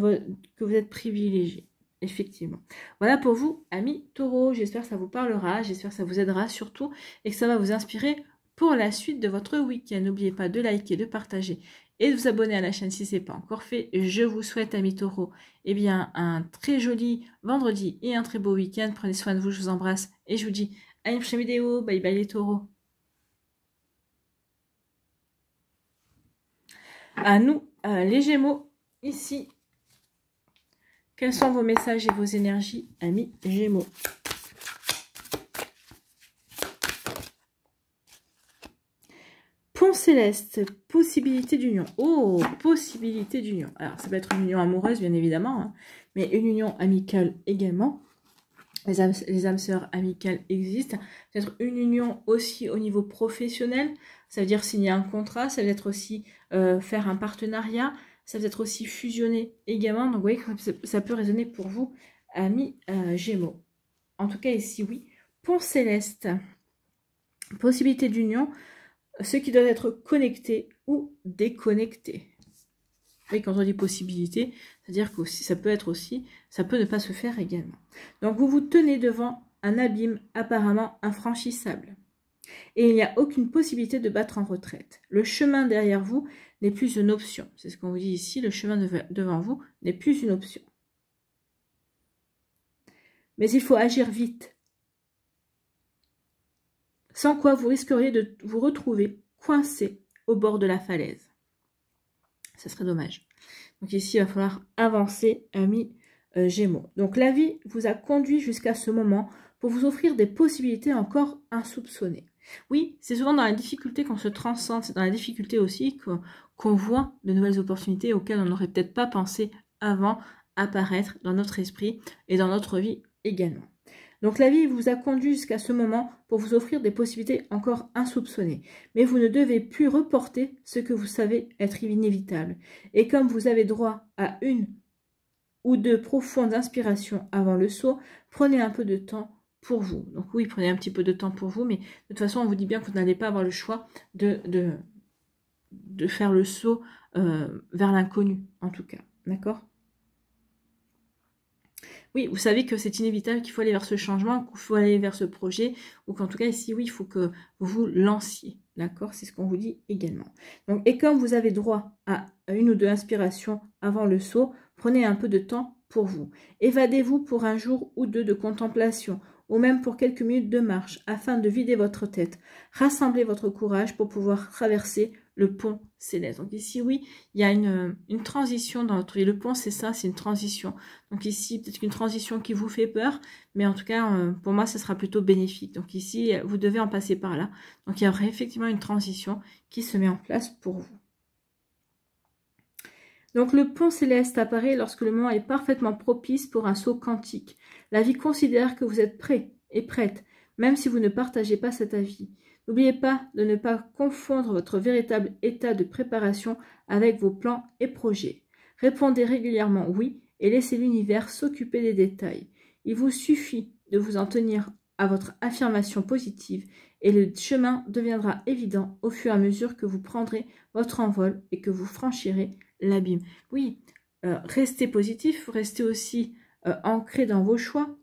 S1: que vous êtes privilégié. Effectivement. Voilà pour vous, amis Taureau. J'espère que ça vous parlera, j'espère que ça vous aidera surtout et que ça va vous inspirer pour la suite de votre week-end. N'oubliez pas de liker, de partager et de vous abonner à la chaîne si ce n'est pas encore fait. Je vous souhaite, amis Taureau, eh bien, un très joli vendredi et un très beau week-end. Prenez soin de vous, je vous embrasse et je vous dis à une prochaine vidéo. Bye bye les taureaux. À nous, euh, les gémeaux, ici. Quels sont vos messages et vos énergies, amis gémeaux céleste, possibilité d'union. Oh, possibilité d'union. Alors, ça peut être une union amoureuse, bien évidemment, hein, mais une union amicale également. Les âmes, sœurs amicales existent. Peut-être une union aussi au niveau professionnel. Ça veut dire signer un contrat. Ça veut être aussi euh, faire un partenariat. Ça peut être aussi fusionner également. Donc, vous voyez ça peut résonner pour vous, amis euh, Gémeaux. En tout cas, ici, oui. Pont céleste, possibilité d'union ce qui doit être connecté ou déconnecté. Et quand on dit possibilité, c'est-à-dire que ça peut être aussi, ça peut ne pas se faire également. Donc vous vous tenez devant un abîme apparemment infranchissable. Et il n'y a aucune possibilité de battre en retraite. Le chemin derrière vous n'est plus une option. C'est ce qu'on vous dit ici, le chemin devant vous n'est plus une option. Mais il faut agir vite, sans quoi vous risqueriez de vous retrouver coincé au bord de la falaise. Ce serait dommage. Donc ici, il va falloir avancer, ami euh, Gémeaux. Donc la vie vous a conduit jusqu'à ce moment pour vous offrir des possibilités encore insoupçonnées. Oui, c'est souvent dans la difficulté qu'on se transcende, c'est dans la difficulté aussi qu'on voit de nouvelles opportunités auxquelles on n'aurait peut-être pas pensé avant apparaître dans notre esprit et dans notre vie également. Donc la vie vous a conduit jusqu'à ce moment pour vous offrir des possibilités encore insoupçonnées. Mais vous ne devez plus reporter ce que vous savez être inévitable. Et comme vous avez droit à une ou deux profondes inspirations avant le saut, prenez un peu de temps pour vous. Donc oui, prenez un petit peu de temps pour vous, mais de toute façon, on vous dit bien que vous n'allez pas avoir le choix de, de, de faire le saut euh, vers l'inconnu, en tout cas. D'accord oui, vous savez que c'est inévitable, qu'il faut aller vers ce changement, qu'il faut aller vers ce projet, ou qu'en tout cas, ici, oui, il faut que vous lanciez. D'accord C'est ce qu'on vous dit également. Donc, et comme vous avez droit à une ou deux inspirations avant le saut, prenez un peu de temps pour vous. Évadez-vous pour un jour ou deux de contemplation, ou même pour quelques minutes de marche, afin de vider votre tête. Rassemblez votre courage pour pouvoir traverser le pont céleste. Donc ici, oui, il y a une, transition dans notre vie. Le pont, c'est ça, c'est une transition. Donc ici, peut-être qu'une transition qui vous fait peur, mais en tout cas, euh, pour moi, ça sera plutôt bénéfique. Donc ici, vous devez en passer par là. Donc il y aura effectivement une transition qui se met en place pour vous. Donc le pont céleste apparaît lorsque le moment est parfaitement propice pour un saut quantique. La vie considère que vous êtes prêt et prête, même si vous ne partagez pas cet avis. N'oubliez pas de ne pas confondre votre véritable état de préparation avec vos plans et projets. Répondez régulièrement oui et laissez l'univers s'occuper des détails. Il vous suffit de vous en tenir à votre affirmation positive et le chemin deviendra évident au fur et à mesure que vous prendrez votre envol et que vous franchirez l'abîme. Oui, euh, restez positif, restez aussi euh, ancré dans vos choix.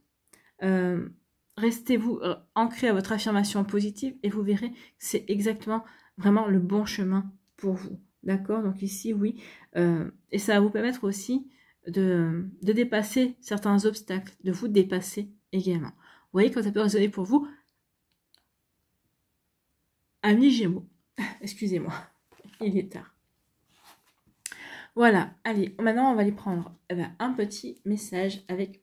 S1: Euh, restez-vous euh, ancré à votre affirmation positive et vous verrez que c'est exactement vraiment le bon chemin pour vous. D'accord Donc ici, oui. Euh, et ça va vous permettre aussi de, de, dépasser certains obstacles, de vous dépasser également. Vous voyez quand ça peut résonner pour vous Amis Gémeaux, [laughs] excusez-moi, il est tard. Voilà, allez, maintenant on va aller prendre eh ben, un petit message avec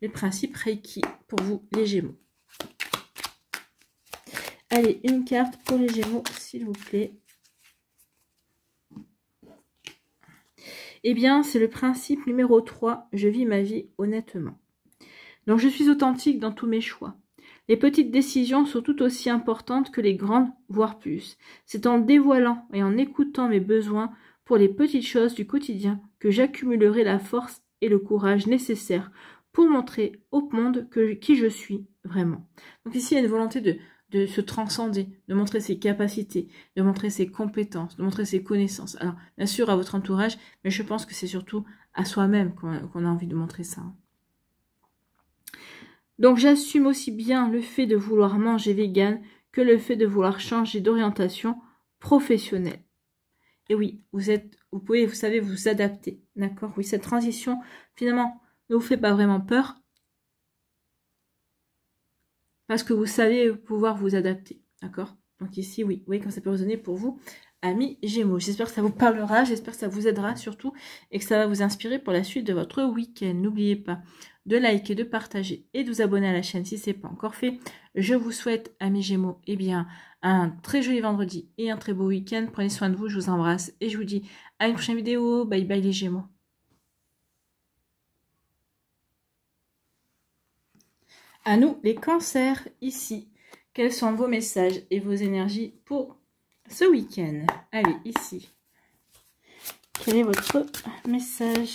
S1: les principes Reiki pour vous, les Gémeaux. Allez, une carte pour les Gémeaux, s'il vous plaît. Eh bien, c'est le principe numéro 3, je vis ma vie honnêtement. Donc, je suis authentique dans tous mes choix. Les petites décisions sont tout aussi importantes que les grandes, voire plus. C'est en dévoilant et en écoutant mes besoins pour les petites choses du quotidien que j'accumulerai la force et le courage nécessaires pour montrer au monde qui je suis vraiment. Donc ici, il y a une volonté de, se transcender, de montrer ses capacités, de montrer ses compétences, de montrer ses connaissances. Alors, bien sûr, à votre entourage, mais je pense que c'est surtout à soi-même qu'on a, a envie de montrer ça. Donc, j'assume aussi bien le fait de vouloir manger vegan que le fait de vouloir changer d'orientation professionnelle. Et oui, vous êtes, vous pouvez, vous savez, vous adapter, d'accord Oui, cette transition, finalement, ne vous fait pas vraiment peur parce que vous savez pouvoir vous adapter. D'accord Donc ici, oui, vous voyez comment ça peut résonner pour vous, amis Gémeaux. J'espère que ça vous parlera, j'espère que ça vous aidera surtout et que ça va vous inspirer pour la suite de votre week-end. N'oubliez pas de liker, de partager et de vous abonner à la chaîne si ce n'est pas encore fait. Je vous souhaite, amis Gémeaux, eh bien, un très joli vendredi et un très beau week-end. Prenez soin de vous, je vous embrasse et je vous dis à une prochaine vidéo. Bye bye les Gémeaux. À nous les cancers ici. Quels sont vos messages et vos énergies pour ce week-end Allez, ici. Quel est votre message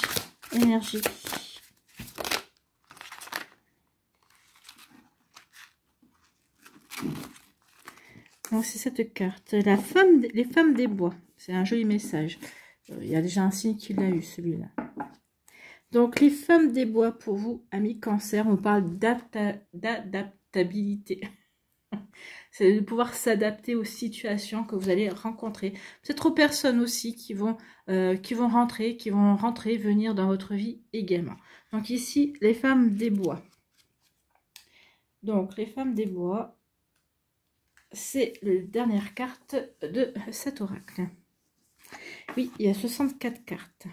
S1: énergique c'est cette carte. La femme, les femmes des bois. C'est un joli message. Euh, il y a déjà un signe qu'il a eu celui-là. Donc, les femmes des bois pour vous, amis cancer, on parle d'adaptabilité. [laughs] C'est de pouvoir s'adapter aux situations que vous allez rencontrer. Peut-être aux personnes aussi qui vont, euh, qui vont rentrer, qui vont rentrer, venir dans votre vie également. Donc ici, les femmes des bois. Donc, les femmes des bois, c'est la dernière carte de cet oracle. Oui, il y a 64 cartes.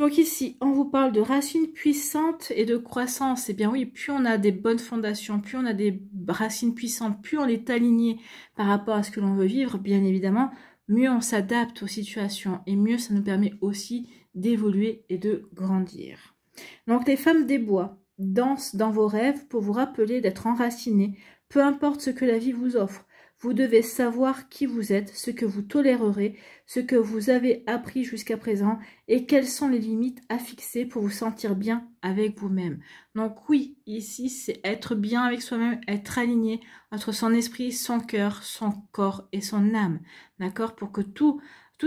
S1: Donc ici, on vous parle de racines puissantes et de croissance. Et eh bien oui, plus on a des bonnes fondations, plus on a des racines puissantes, plus on est aligné par rapport à ce que l'on veut vivre, bien évidemment, mieux on s'adapte aux situations et mieux ça nous permet aussi d'évoluer et de grandir. Donc les femmes des bois, dansent dans vos rêves pour vous rappeler d'être enracinées, peu importe ce que la vie vous offre. Vous devez savoir qui vous êtes, ce que vous tolérerez, ce que vous avez appris jusqu'à présent et quelles sont les limites à fixer pour vous sentir bien avec vous-même. Donc oui, ici, c'est être bien avec soi-même, être aligné entre son esprit, son cœur, son corps et son âme. D'accord Pour que tout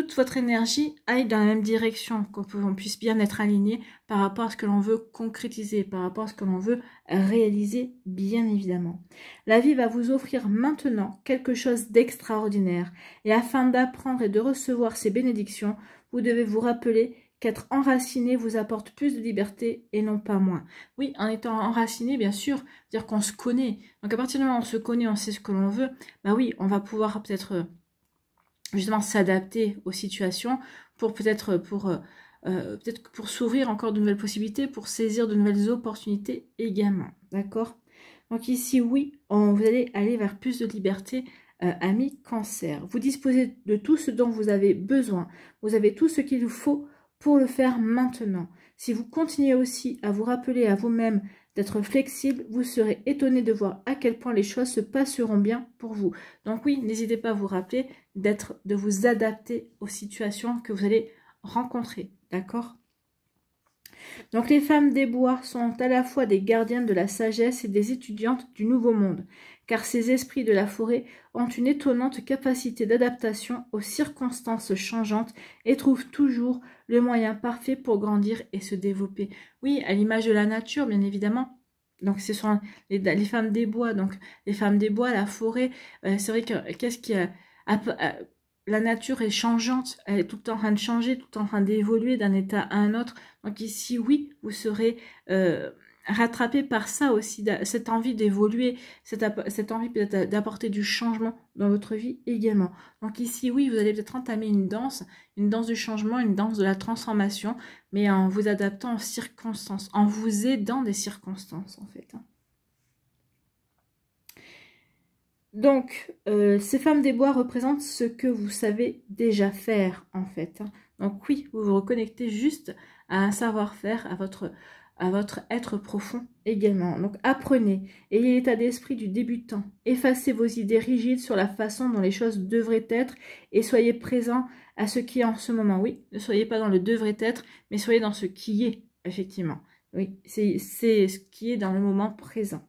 S1: toute votre énergie aille dans la même direction, qu'on puisse bien être aligné par rapport à ce que l'on veut concrétiser, par rapport à ce que l'on veut réaliser, bien évidemment. La vie va vous offrir maintenant quelque chose d'extraordinaire, et afin d'apprendre et de recevoir ces bénédictions, vous devez vous rappeler qu'être enraciné vous apporte plus de liberté et non pas moins. Oui, en étant enraciné, bien sûr, dire qu'on se connaît. Donc à partir du moment où on se connaît, on sait ce que l'on veut, bah oui, on va pouvoir peut-être euh, justement s'adapter aux situations pour peut-être pour euh, euh, peut-être pour s'ouvrir encore de nouvelles possibilités, pour saisir de nouvelles opportunités également. D'accord Donc ici, oui, on, vous allez aller vers plus de liberté, euh, amis cancer. Vous disposez de tout ce dont vous avez besoin. Vous avez tout ce qu'il vous faut pour le faire maintenant. Si vous continuez aussi à vous rappeler à vous-même d'être flexible, vous serez étonné de voir à quel point les choses se passeront bien pour vous. Donc oui, n'hésitez pas à vous rappeler d'être, de vous adapter aux situations que vous allez rencontrer, d'accord donc les femmes des bois sont à la fois des gardiennes de la sagesse et des étudiantes du nouveau monde car ces esprits de la forêt ont une étonnante capacité d'adaptation aux circonstances changeantes et trouvent toujours le moyen parfait pour grandir et se développer. Oui, à l'image de la nature, bien évidemment. Donc ce sont les, femmes des bois, donc les femmes des bois, la forêt, euh, c'est vrai que qu'est-ce qui la nature est changeante, elle est tout le temps en train de changer, tout le temps en train d'évoluer d'un état à un autre. Donc ici, oui, vous serez euh, Rattraper par ça aussi, cette envie d'évoluer, cette, envie peut-être d'apporter du changement dans votre vie également. Donc ici, oui, vous allez peut-être entamer une danse, une danse du changement, une danse de la transformation, mais en vous adaptant aux circonstances, en vous aidant des circonstances en fait. Hein. Donc, euh, ces femmes des bois représentent ce que vous savez déjà faire en fait. Hein. Donc oui, vous vous reconnectez juste à un savoir-faire, à votre à votre être profond également. Donc apprenez, ayez l'état d'esprit du débutant, effacez vos idées rigides sur la façon dont les choses devraient être et soyez présent à ce qui est en ce moment. Oui, ne soyez pas dans le devrait être, mais soyez dans ce qui est, effectivement. Oui, c'est ce qui est dans le moment présent.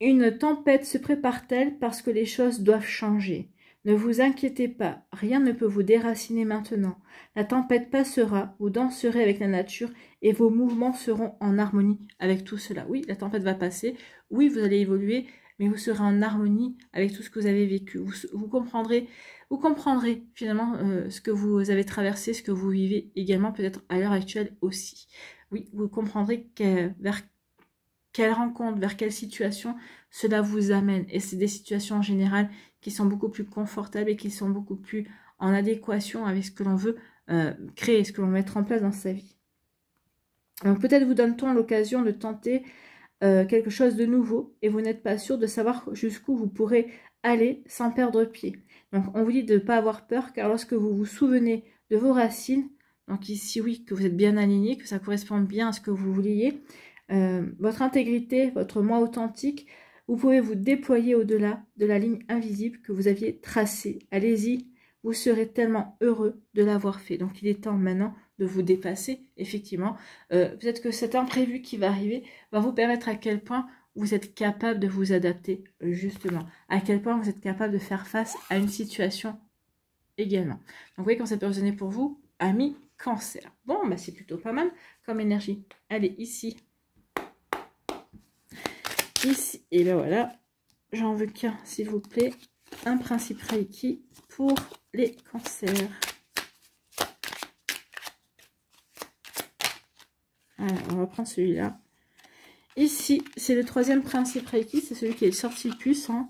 S1: Une tempête se prépare-t-elle parce que les choses doivent changer ne vous inquiétez pas, rien ne peut vous déraciner maintenant. La tempête passera, vous danserez avec la nature et vos mouvements seront en harmonie avec tout cela. Oui, la tempête va passer, oui, vous allez évoluer, mais vous serez en harmonie avec tout ce que vous avez vécu. Vous, comprendrez, vous comprendrez finalement euh, ce que vous avez traversé, ce que vous vivez également peut-être à l'heure actuelle aussi. Oui, vous comprendrez vers quelle rencontre, vers quelle situation cela vous amène. Et c'est des situations en général qui sont beaucoup plus confortables et qui sont beaucoup plus en adéquation avec ce que l'on veut euh, créer, ce que l'on veut mettre en place dans sa vie. Donc peut-être vous donne-t-on l'occasion de tenter euh, quelque chose de nouveau et vous n'êtes pas sûr de savoir jusqu'où vous pourrez aller sans perdre pied. Donc on vous dit de ne pas avoir peur car lorsque vous vous souvenez de vos racines, donc ici oui que vous êtes bien aligné, que ça correspond bien à ce que vous vouliez, euh, votre intégrité, votre moi authentique vous pouvez vous déployer au-delà de la ligne invisible que vous aviez tracée. Allez-y, vous serez tellement heureux de l'avoir fait. Donc il est temps maintenant de vous dépasser, effectivement. Euh, peut-être que cet imprévu qui va arriver va vous permettre à quel point vous êtes capable de vous adapter, justement. À quel point vous êtes capable de faire face à une situation également. Donc vous voyez quand ça peut résonner pour vous, ami cancer. Bon, bah, c'est plutôt pas mal comme énergie. Allez, ici, et ben voilà, j'en veux qu'un, s'il vous plaît. Un principe Reiki pour les cancers. on va prendre celui-là. Ici, c'est le troisième principe Reiki, c'est celui qui est sorti le plus hein,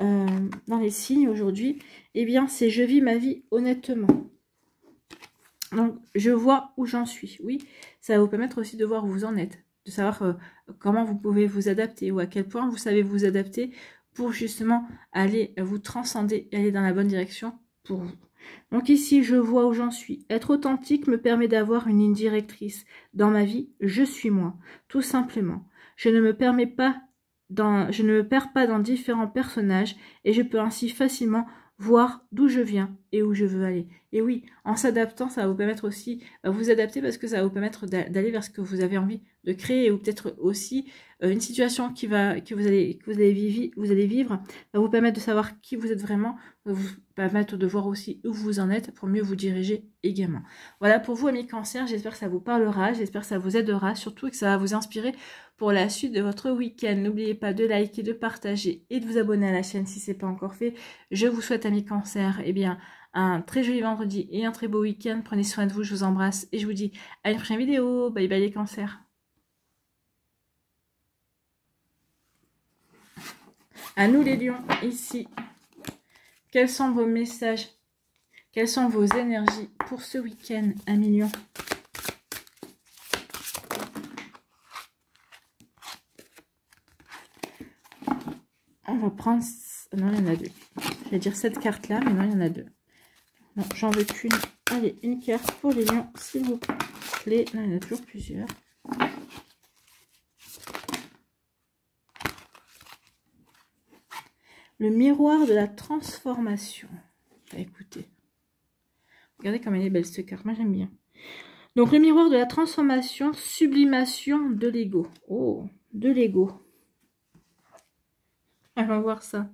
S1: euh, dans les signes aujourd'hui. Eh bien, c'est « Je vis ma vie honnêtement ». Donc, je vois où j'en suis. Oui, ça va vous permettre aussi de voir où vous en êtes de savoir euh, comment vous pouvez vous adapter ou à quel point vous savez vous adapter pour justement aller vous transcender, et aller dans la bonne direction pour vous. Donc ici, je vois où j'en suis. Être authentique me permet d'avoir une ligne directrice. Dans ma vie, je suis moi, tout simplement. Je ne me permets pas dans, je ne me perds pas dans différents personnages et je peux ainsi facilement voir d'où je viens et où je veux aller. Et oui, en s'adaptant, ça va vous permettre aussi, euh, vous adapter parce que ça va vous permettre d'aller vers ce que vous avez envie de créer ou peut-être aussi euh, une situation qui va, que, vous allez, que vous allez, vivre, vous allez vivre, va vous permettre de savoir qui vous êtes vraiment, permettre de voir aussi où vous en êtes pour mieux vous diriger également. Voilà pour vous amis cancer, j'espère que ça vous parlera, j'espère que ça vous aidera, surtout que ça va vous inspirer pour la suite de votre week-end. N'oubliez pas de liker, de partager et de vous abonner à la chaîne si ce n'est pas encore fait. Je vous souhaite amis cancer, eh bien, un très joli vendredi et un très beau week-end. Prenez soin de vous, je vous embrasse et je vous dis à une prochaine vidéo. Bye bye les cancers. À nous les lions, ici. Quels sont vos messages Quelles sont vos énergies pour ce week-end Un million. On va prendre... Non, il y en a deux. Je vais dire cette carte-là, mais non, il y en a deux. Non j'en veux qu'une. Allez, une carte pour les lions, s'il vous plaît. Non, il y en a toujours plusieurs. Le miroir de la transformation. Bah, écoutez. Regardez comme elle est belle, ce carte. Moi, j'aime bien. Donc, le miroir de la transformation, sublimation de l'ego. Oh, de l'ego. Allons ah, voir ça.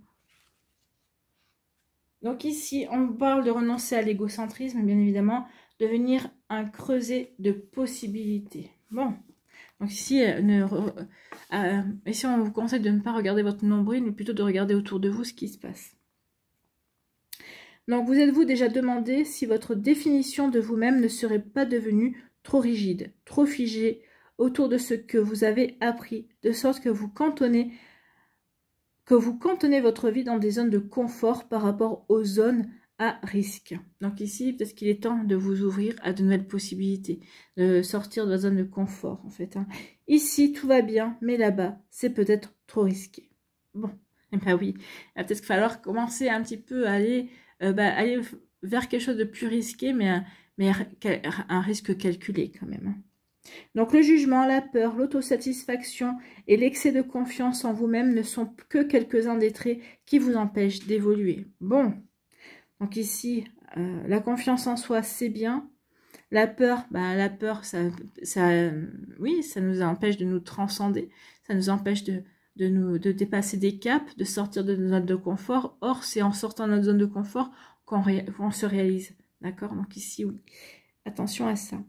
S1: Donc ici, on parle de renoncer à l'égocentrisme, bien évidemment, devenir un creuset de possibilités. Bon, donc ici, euh, euh, euh, on vous conseille de ne pas regarder votre nombril, mais plutôt de regarder autour de vous ce qui se passe. Donc vous êtes-vous déjà demandé si votre définition de vous-même ne serait pas devenue trop rigide, trop figée autour de ce que vous avez appris, de sorte que vous cantonnez, que vous cantonnez votre vie dans des zones de confort par rapport aux zones à risque. Donc ici, peut-être qu'il est temps de vous ouvrir à de nouvelles possibilités, de sortir de la zone de confort en fait. Hein. Ici, tout va bien, mais là-bas, c'est peut-être trop risqué. Bon, et eh ben oui, peut-être qu'il falloir commencer un petit peu à aller, euh, bah, vers quelque chose de plus risqué, mais, un, risque calculé quand même. Hein. Donc le jugement, la peur, l'autosatisfaction et l'excès de confiance en vous-même ne sont que quelques-uns des traits qui vous empêchent d'évoluer. Bon, donc ici, euh, la confiance en soi, c'est bien. La peur, bah, la peur, ça, ça, oui, ça nous empêche de nous transcender, ça nous empêche de, nous de dépasser des caps, de sortir de notre zone de confort. Or, c'est en sortant de notre zone de confort qu'on se réalise. D'accord Donc ici, oui. Attention à ça.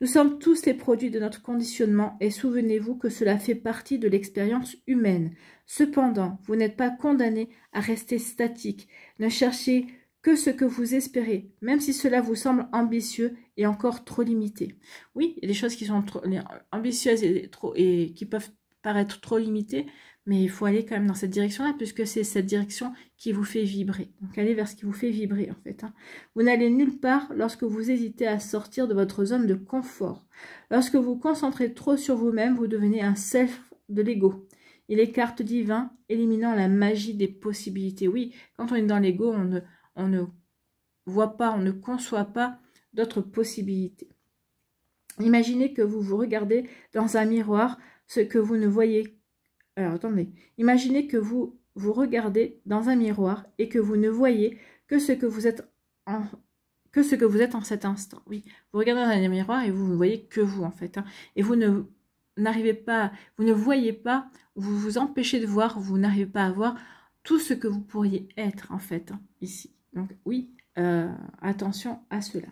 S1: Nous sommes tous les produits de notre conditionnement et souvenez-vous que cela fait partie de l'expérience humaine. Cependant, vous n'êtes pas condamné à rester statique. Ne cherchez que ce que vous espérez, même si cela vous semble ambitieux et encore trop limité. Oui, il y a des choses qui sont trop, ambitieuses et, trop, qui peuvent paraître trop limitées, mais il faut aller quand même dans cette direction-là, puisque c'est cette direction qui vous fait vibrer. Donc allez vers ce qui vous fait vibrer, en fait. Hein. Vous n'allez nulle part lorsque vous hésitez à sortir de votre zone de confort. Lorsque vous concentrez trop sur vous-même, vous devenez un self de l'ego. Il cartes divin, éliminant la magie des possibilités. Oui, quand on est dans l'ego, on ne on ne voit pas, on ne conçoit pas d'autres possibilités. Imaginez que vous vous regardez dans un miroir, ce que vous ne voyez. Alors attendez. Imaginez que vous vous regardez dans un miroir et que vous ne voyez que ce que vous êtes en que ce que vous êtes en cet instant. Oui, vous regardez dans un miroir et vous ne voyez que vous en fait. Hein. Et vous ne n'arrivez pas, vous ne voyez pas, vous vous empêchez de voir, vous n'arrivez pas à voir tout ce que vous pourriez être en fait hein, ici. Donc oui, euh, attention à cela.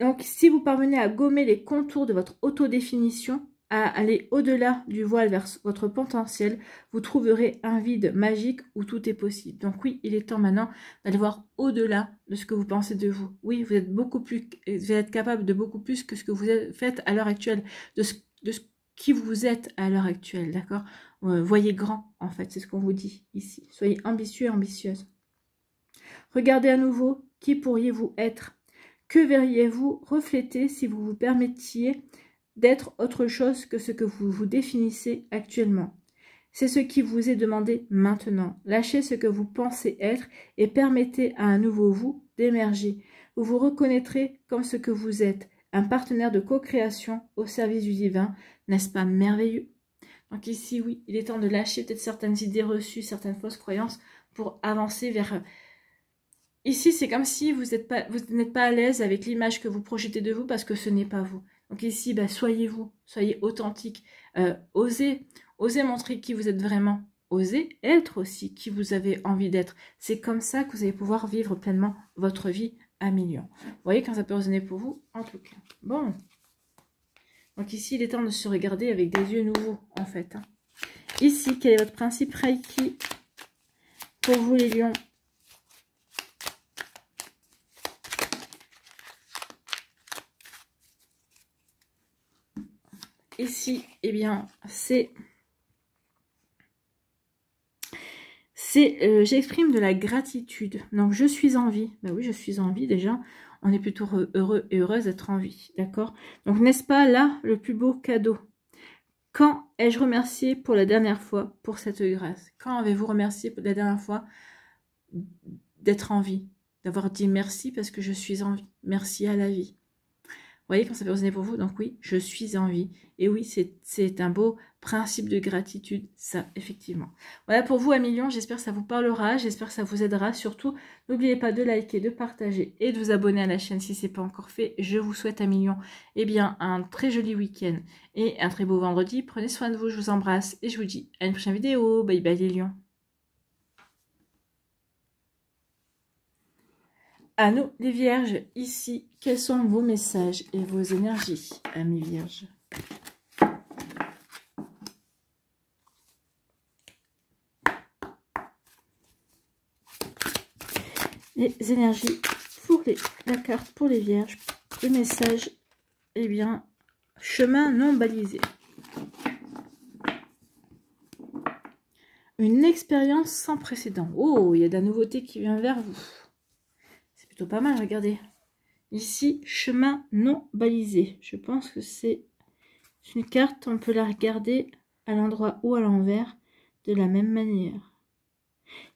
S1: Donc si vous parvenez à gommer les contours de votre autodéfinition, à aller au-delà du voile vers votre potentiel, vous trouverez un vide magique où tout est possible. Donc oui, il est temps maintenant d'aller voir au-delà de ce que vous pensez de vous. Oui, vous êtes beaucoup plus, vous êtes capable de beaucoup plus que ce que vous faites à l'heure actuelle, de de ce qui vous êtes à l'heure actuelle, d'accord euh, voyez grand, en fait, c'est ce qu'on vous dit ici. Soyez ambitieux et ambitieuse. Regardez à nouveau qui pourriez-vous être. Que verriez-vous refléter si vous vous permettiez d'être autre chose que ce que vous vous définissez actuellement C'est ce qui vous est demandé maintenant. Lâchez ce que vous pensez être et permettez à un nouveau vous d'émerger. Vous vous reconnaîtrez comme ce que vous êtes, un partenaire de co-création au service du divin. N'est-ce pas merveilleux donc ici, oui, il est temps de lâcher peut-être certaines idées reçues, certaines fausses croyances pour avancer vers... Euh, ici, c'est comme si vous n'êtes pas, à l'aise avec l'image que vous projetez de vous parce que ce n'est pas vous. Donc ici, bah, soyez vous, soyez authentique, euh, osez, osez montrer qui vous êtes vraiment, osez être aussi qui vous avez envie d'être. C'est comme ça que vous allez pouvoir vivre pleinement votre vie à million. Vous voyez quand ça peut résonner pour vous, en tout cas. Bon, donc ici, il est temps de se regarder avec des yeux nouveaux, en fait. Hein. Ici, quel est votre principe Reiki pour vous les lions Ici, eh bien, c'est... C'est, euh, j'exprime de la gratitude. Donc, je suis en vie. Bah oui, je suis en vie déjà on est plutôt heureux et heureuse d'être en vie, d'accord Donc n'est-ce pas là le plus beau cadeau Quand ai-je remercié pour la dernière fois pour cette grâce Quand avez-vous remercié pour la dernière fois d'être en vie D'avoir dit merci parce que je suis en vie. Merci à la vie. Vous voyez quand ça peut résonner pour vous Donc oui, je suis en vie. Et oui, c'est un beau principe de gratitude, ça, effectivement. Voilà pour vous, Amilion. J'espère que ça vous parlera. J'espère que ça vous aidera. Surtout, n'oubliez pas de liker, de partager et de vous abonner à la chaîne si ce n'est pas encore fait. Je vous souhaite, Amilion, eh bien, un très joli week-end et un très beau vendredi. Prenez soin de vous. Je vous embrasse et je vous dis à une prochaine vidéo. Bye bye, les lions. À nous, les vierges, ici, quels sont vos messages et vos énergies, amis vierges les énergies pour les, la carte pour les vierges. Le message, eh bien, chemin non balisé. Une expérience sans précédent. Oh, il y a de la nouveauté qui vient vers vous. C'est plutôt pas mal, regardez. Ici, chemin non balisé. Je pense que c'est une carte, on peut la regarder à l'endroit ou à l'envers de la même manière.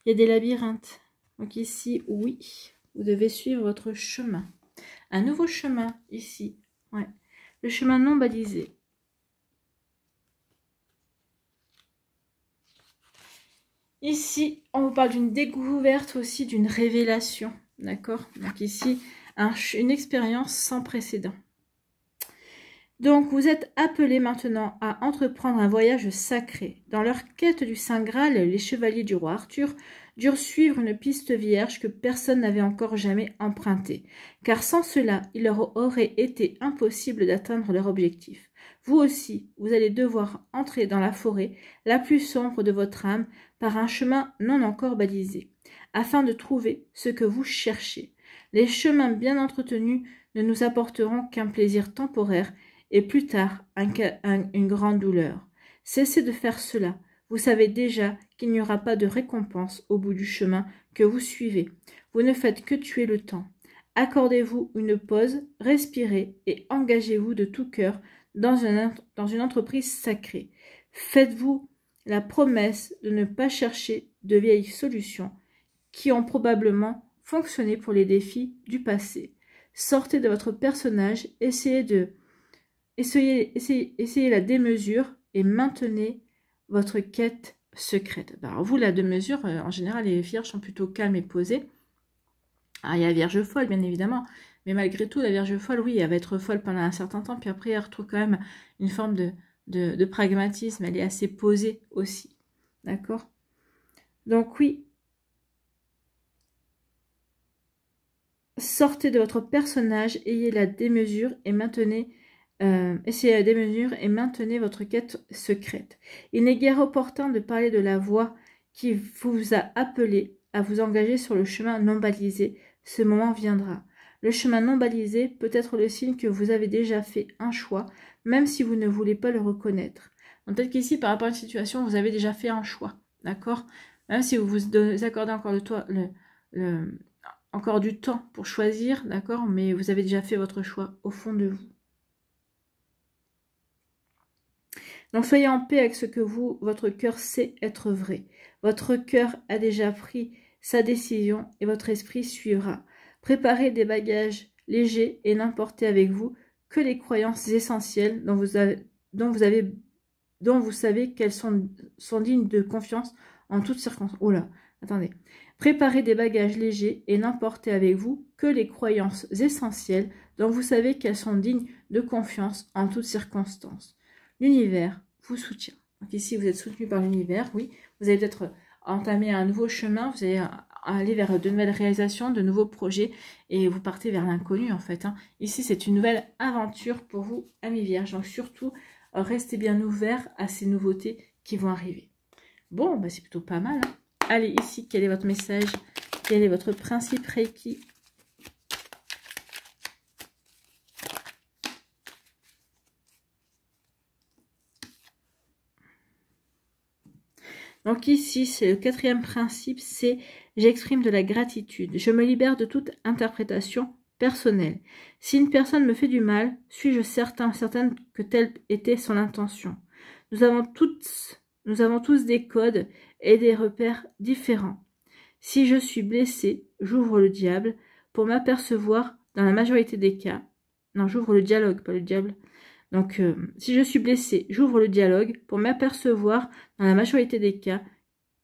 S1: Il y a des labyrinthes, donc ici, oui, vous devez suivre votre chemin. Un nouveau chemin ici, ouais. le chemin non balisé. Ici, on vous parle d'une découverte aussi, d'une révélation, d'accord Donc ici, une expérience sans précédent. Donc vous êtes appelés maintenant à entreprendre un voyage sacré. Dans leur quête du Saint Graal, les chevaliers du roi Arthur durent suivre une piste vierge que personne n'avait encore jamais empruntée, car sans cela, il leur aurait été impossible d'atteindre leur objectif. Vous aussi, vous allez devoir entrer dans la forêt la plus sombre de votre âme par un chemin non encore balisé, afin de trouver ce que vous cherchez. Les chemins bien entretenus ne nous apporteront qu'un plaisir temporaire et plus tard une grande douleur. Cessez de faire cela vous savez déjà qu'il n'y aura pas de récompense au bout du chemin que vous suivez. Vous ne faites que tuer le temps. Accordez-vous une pause, respirez et engagez-vous de tout cœur dans une, dans une entreprise sacrée. Faites-vous la promesse de ne pas chercher de vieilles solutions qui ont probablement fonctionné pour les défis du passé. Sortez de votre personnage, essayez de essayez, essayez la démesure et maintenez votre quête secrète. Alors ben, vous, la deux euh, en général, les vierges sont plutôt calmes et posées. Alors, ah, il y a la vierge folle, bien évidemment. Mais malgré tout, la vierge folle, oui, elle va être folle pendant un certain temps. Puis après, elle retrouve quand même une forme de, de pragmatisme. Elle est assez posée aussi. D'accord Donc oui. Sortez de votre personnage, ayez la démesure et maintenez euh, essayez la démesure et maintenez votre quête secrète. Il n'est guère opportun de parler de la voix qui vous a appelé à vous engager sur le chemin non balisé. Ce moment viendra. Le chemin non balisé peut être le signe que vous avez déjà fait un choix, même si vous ne voulez pas le reconnaître. Peut-être qu'ici, par rapport à une situation, vous avez déjà fait un choix, d'accord Même si vous vous accordez encore le, toit, encore du temps pour choisir, d'accord Mais vous avez déjà fait votre choix au fond de vous. Donc soyez en paix avec ce que vous, votre cœur sait être vrai. Votre cœur a déjà pris sa décision et votre esprit suivra. Préparez des bagages légers et n'importez avec vous que les croyances essentielles dont vous, avez, vous, savez qu'elles sont, dignes de confiance en toutes circonstances. Oh là, attendez. Préparez des bagages légers et n'importez avec vous que les croyances essentielles dont vous savez qu'elles sont dignes de confiance en toutes circonstances l'univers vous soutient. Donc ici, vous êtes soutenu par l'univers, oui. Vous allez peut-être entamer un nouveau chemin, vous allez euh, aller vers de nouvelles réalisations, de nouveaux projets, et vous partez vers l'inconnu en fait. Hein. Ici, c'est une nouvelle aventure pour vous, amis vierges. Donc surtout, euh, restez bien ouverts à ces nouveautés qui vont arriver. Bon, bah, c'est plutôt pas mal. Hein. Allez, ici, quel est votre message Quel est votre principe Reiki Donc ici, c'est le quatrième principe, c'est j'exprime de la gratitude. Je me libère de toute interprétation personnelle. Si une personne me fait du mal, suis-je certain certaine que telle était son intention Nous avons toutes, nous avons tous des codes et des repères différents. Si je suis blessé, j'ouvre le diable pour m'apercevoir, dans la majorité des cas, non, j'ouvre le dialogue, pas le diable, donc, euh, si je suis blessée, j'ouvre le dialogue pour m'apercevoir, dans la majorité des cas,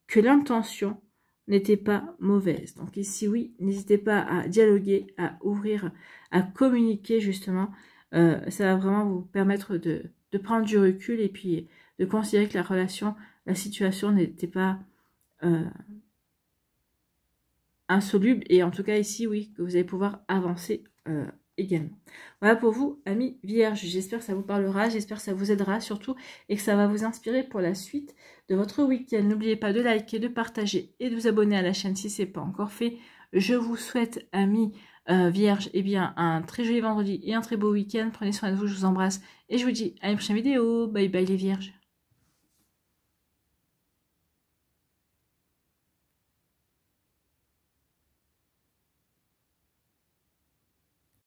S1: que l'intention n'était pas mauvaise. Donc ici, oui, n'hésitez pas à dialoguer, à ouvrir, à communiquer justement. Euh, ça va vraiment vous permettre de, prendre du recul et puis de considérer que la relation, la situation n'était pas euh, insoluble. Et en tout cas ici, oui, que vous allez pouvoir avancer également. Voilà pour vous, amis vierges. J'espère que ça vous parlera, j'espère que ça vous aidera surtout et que ça va vous inspirer pour la suite de votre week-end. N'oubliez pas de liker, de partager et de vous abonner à la chaîne si ce n'est pas encore fait. Je vous souhaite, amis euh, vierges, eh bien, un très joli vendredi et un très beau week-end. Prenez soin de vous, je vous embrasse et je vous dis à une prochaine vidéo. Bye bye les vierges.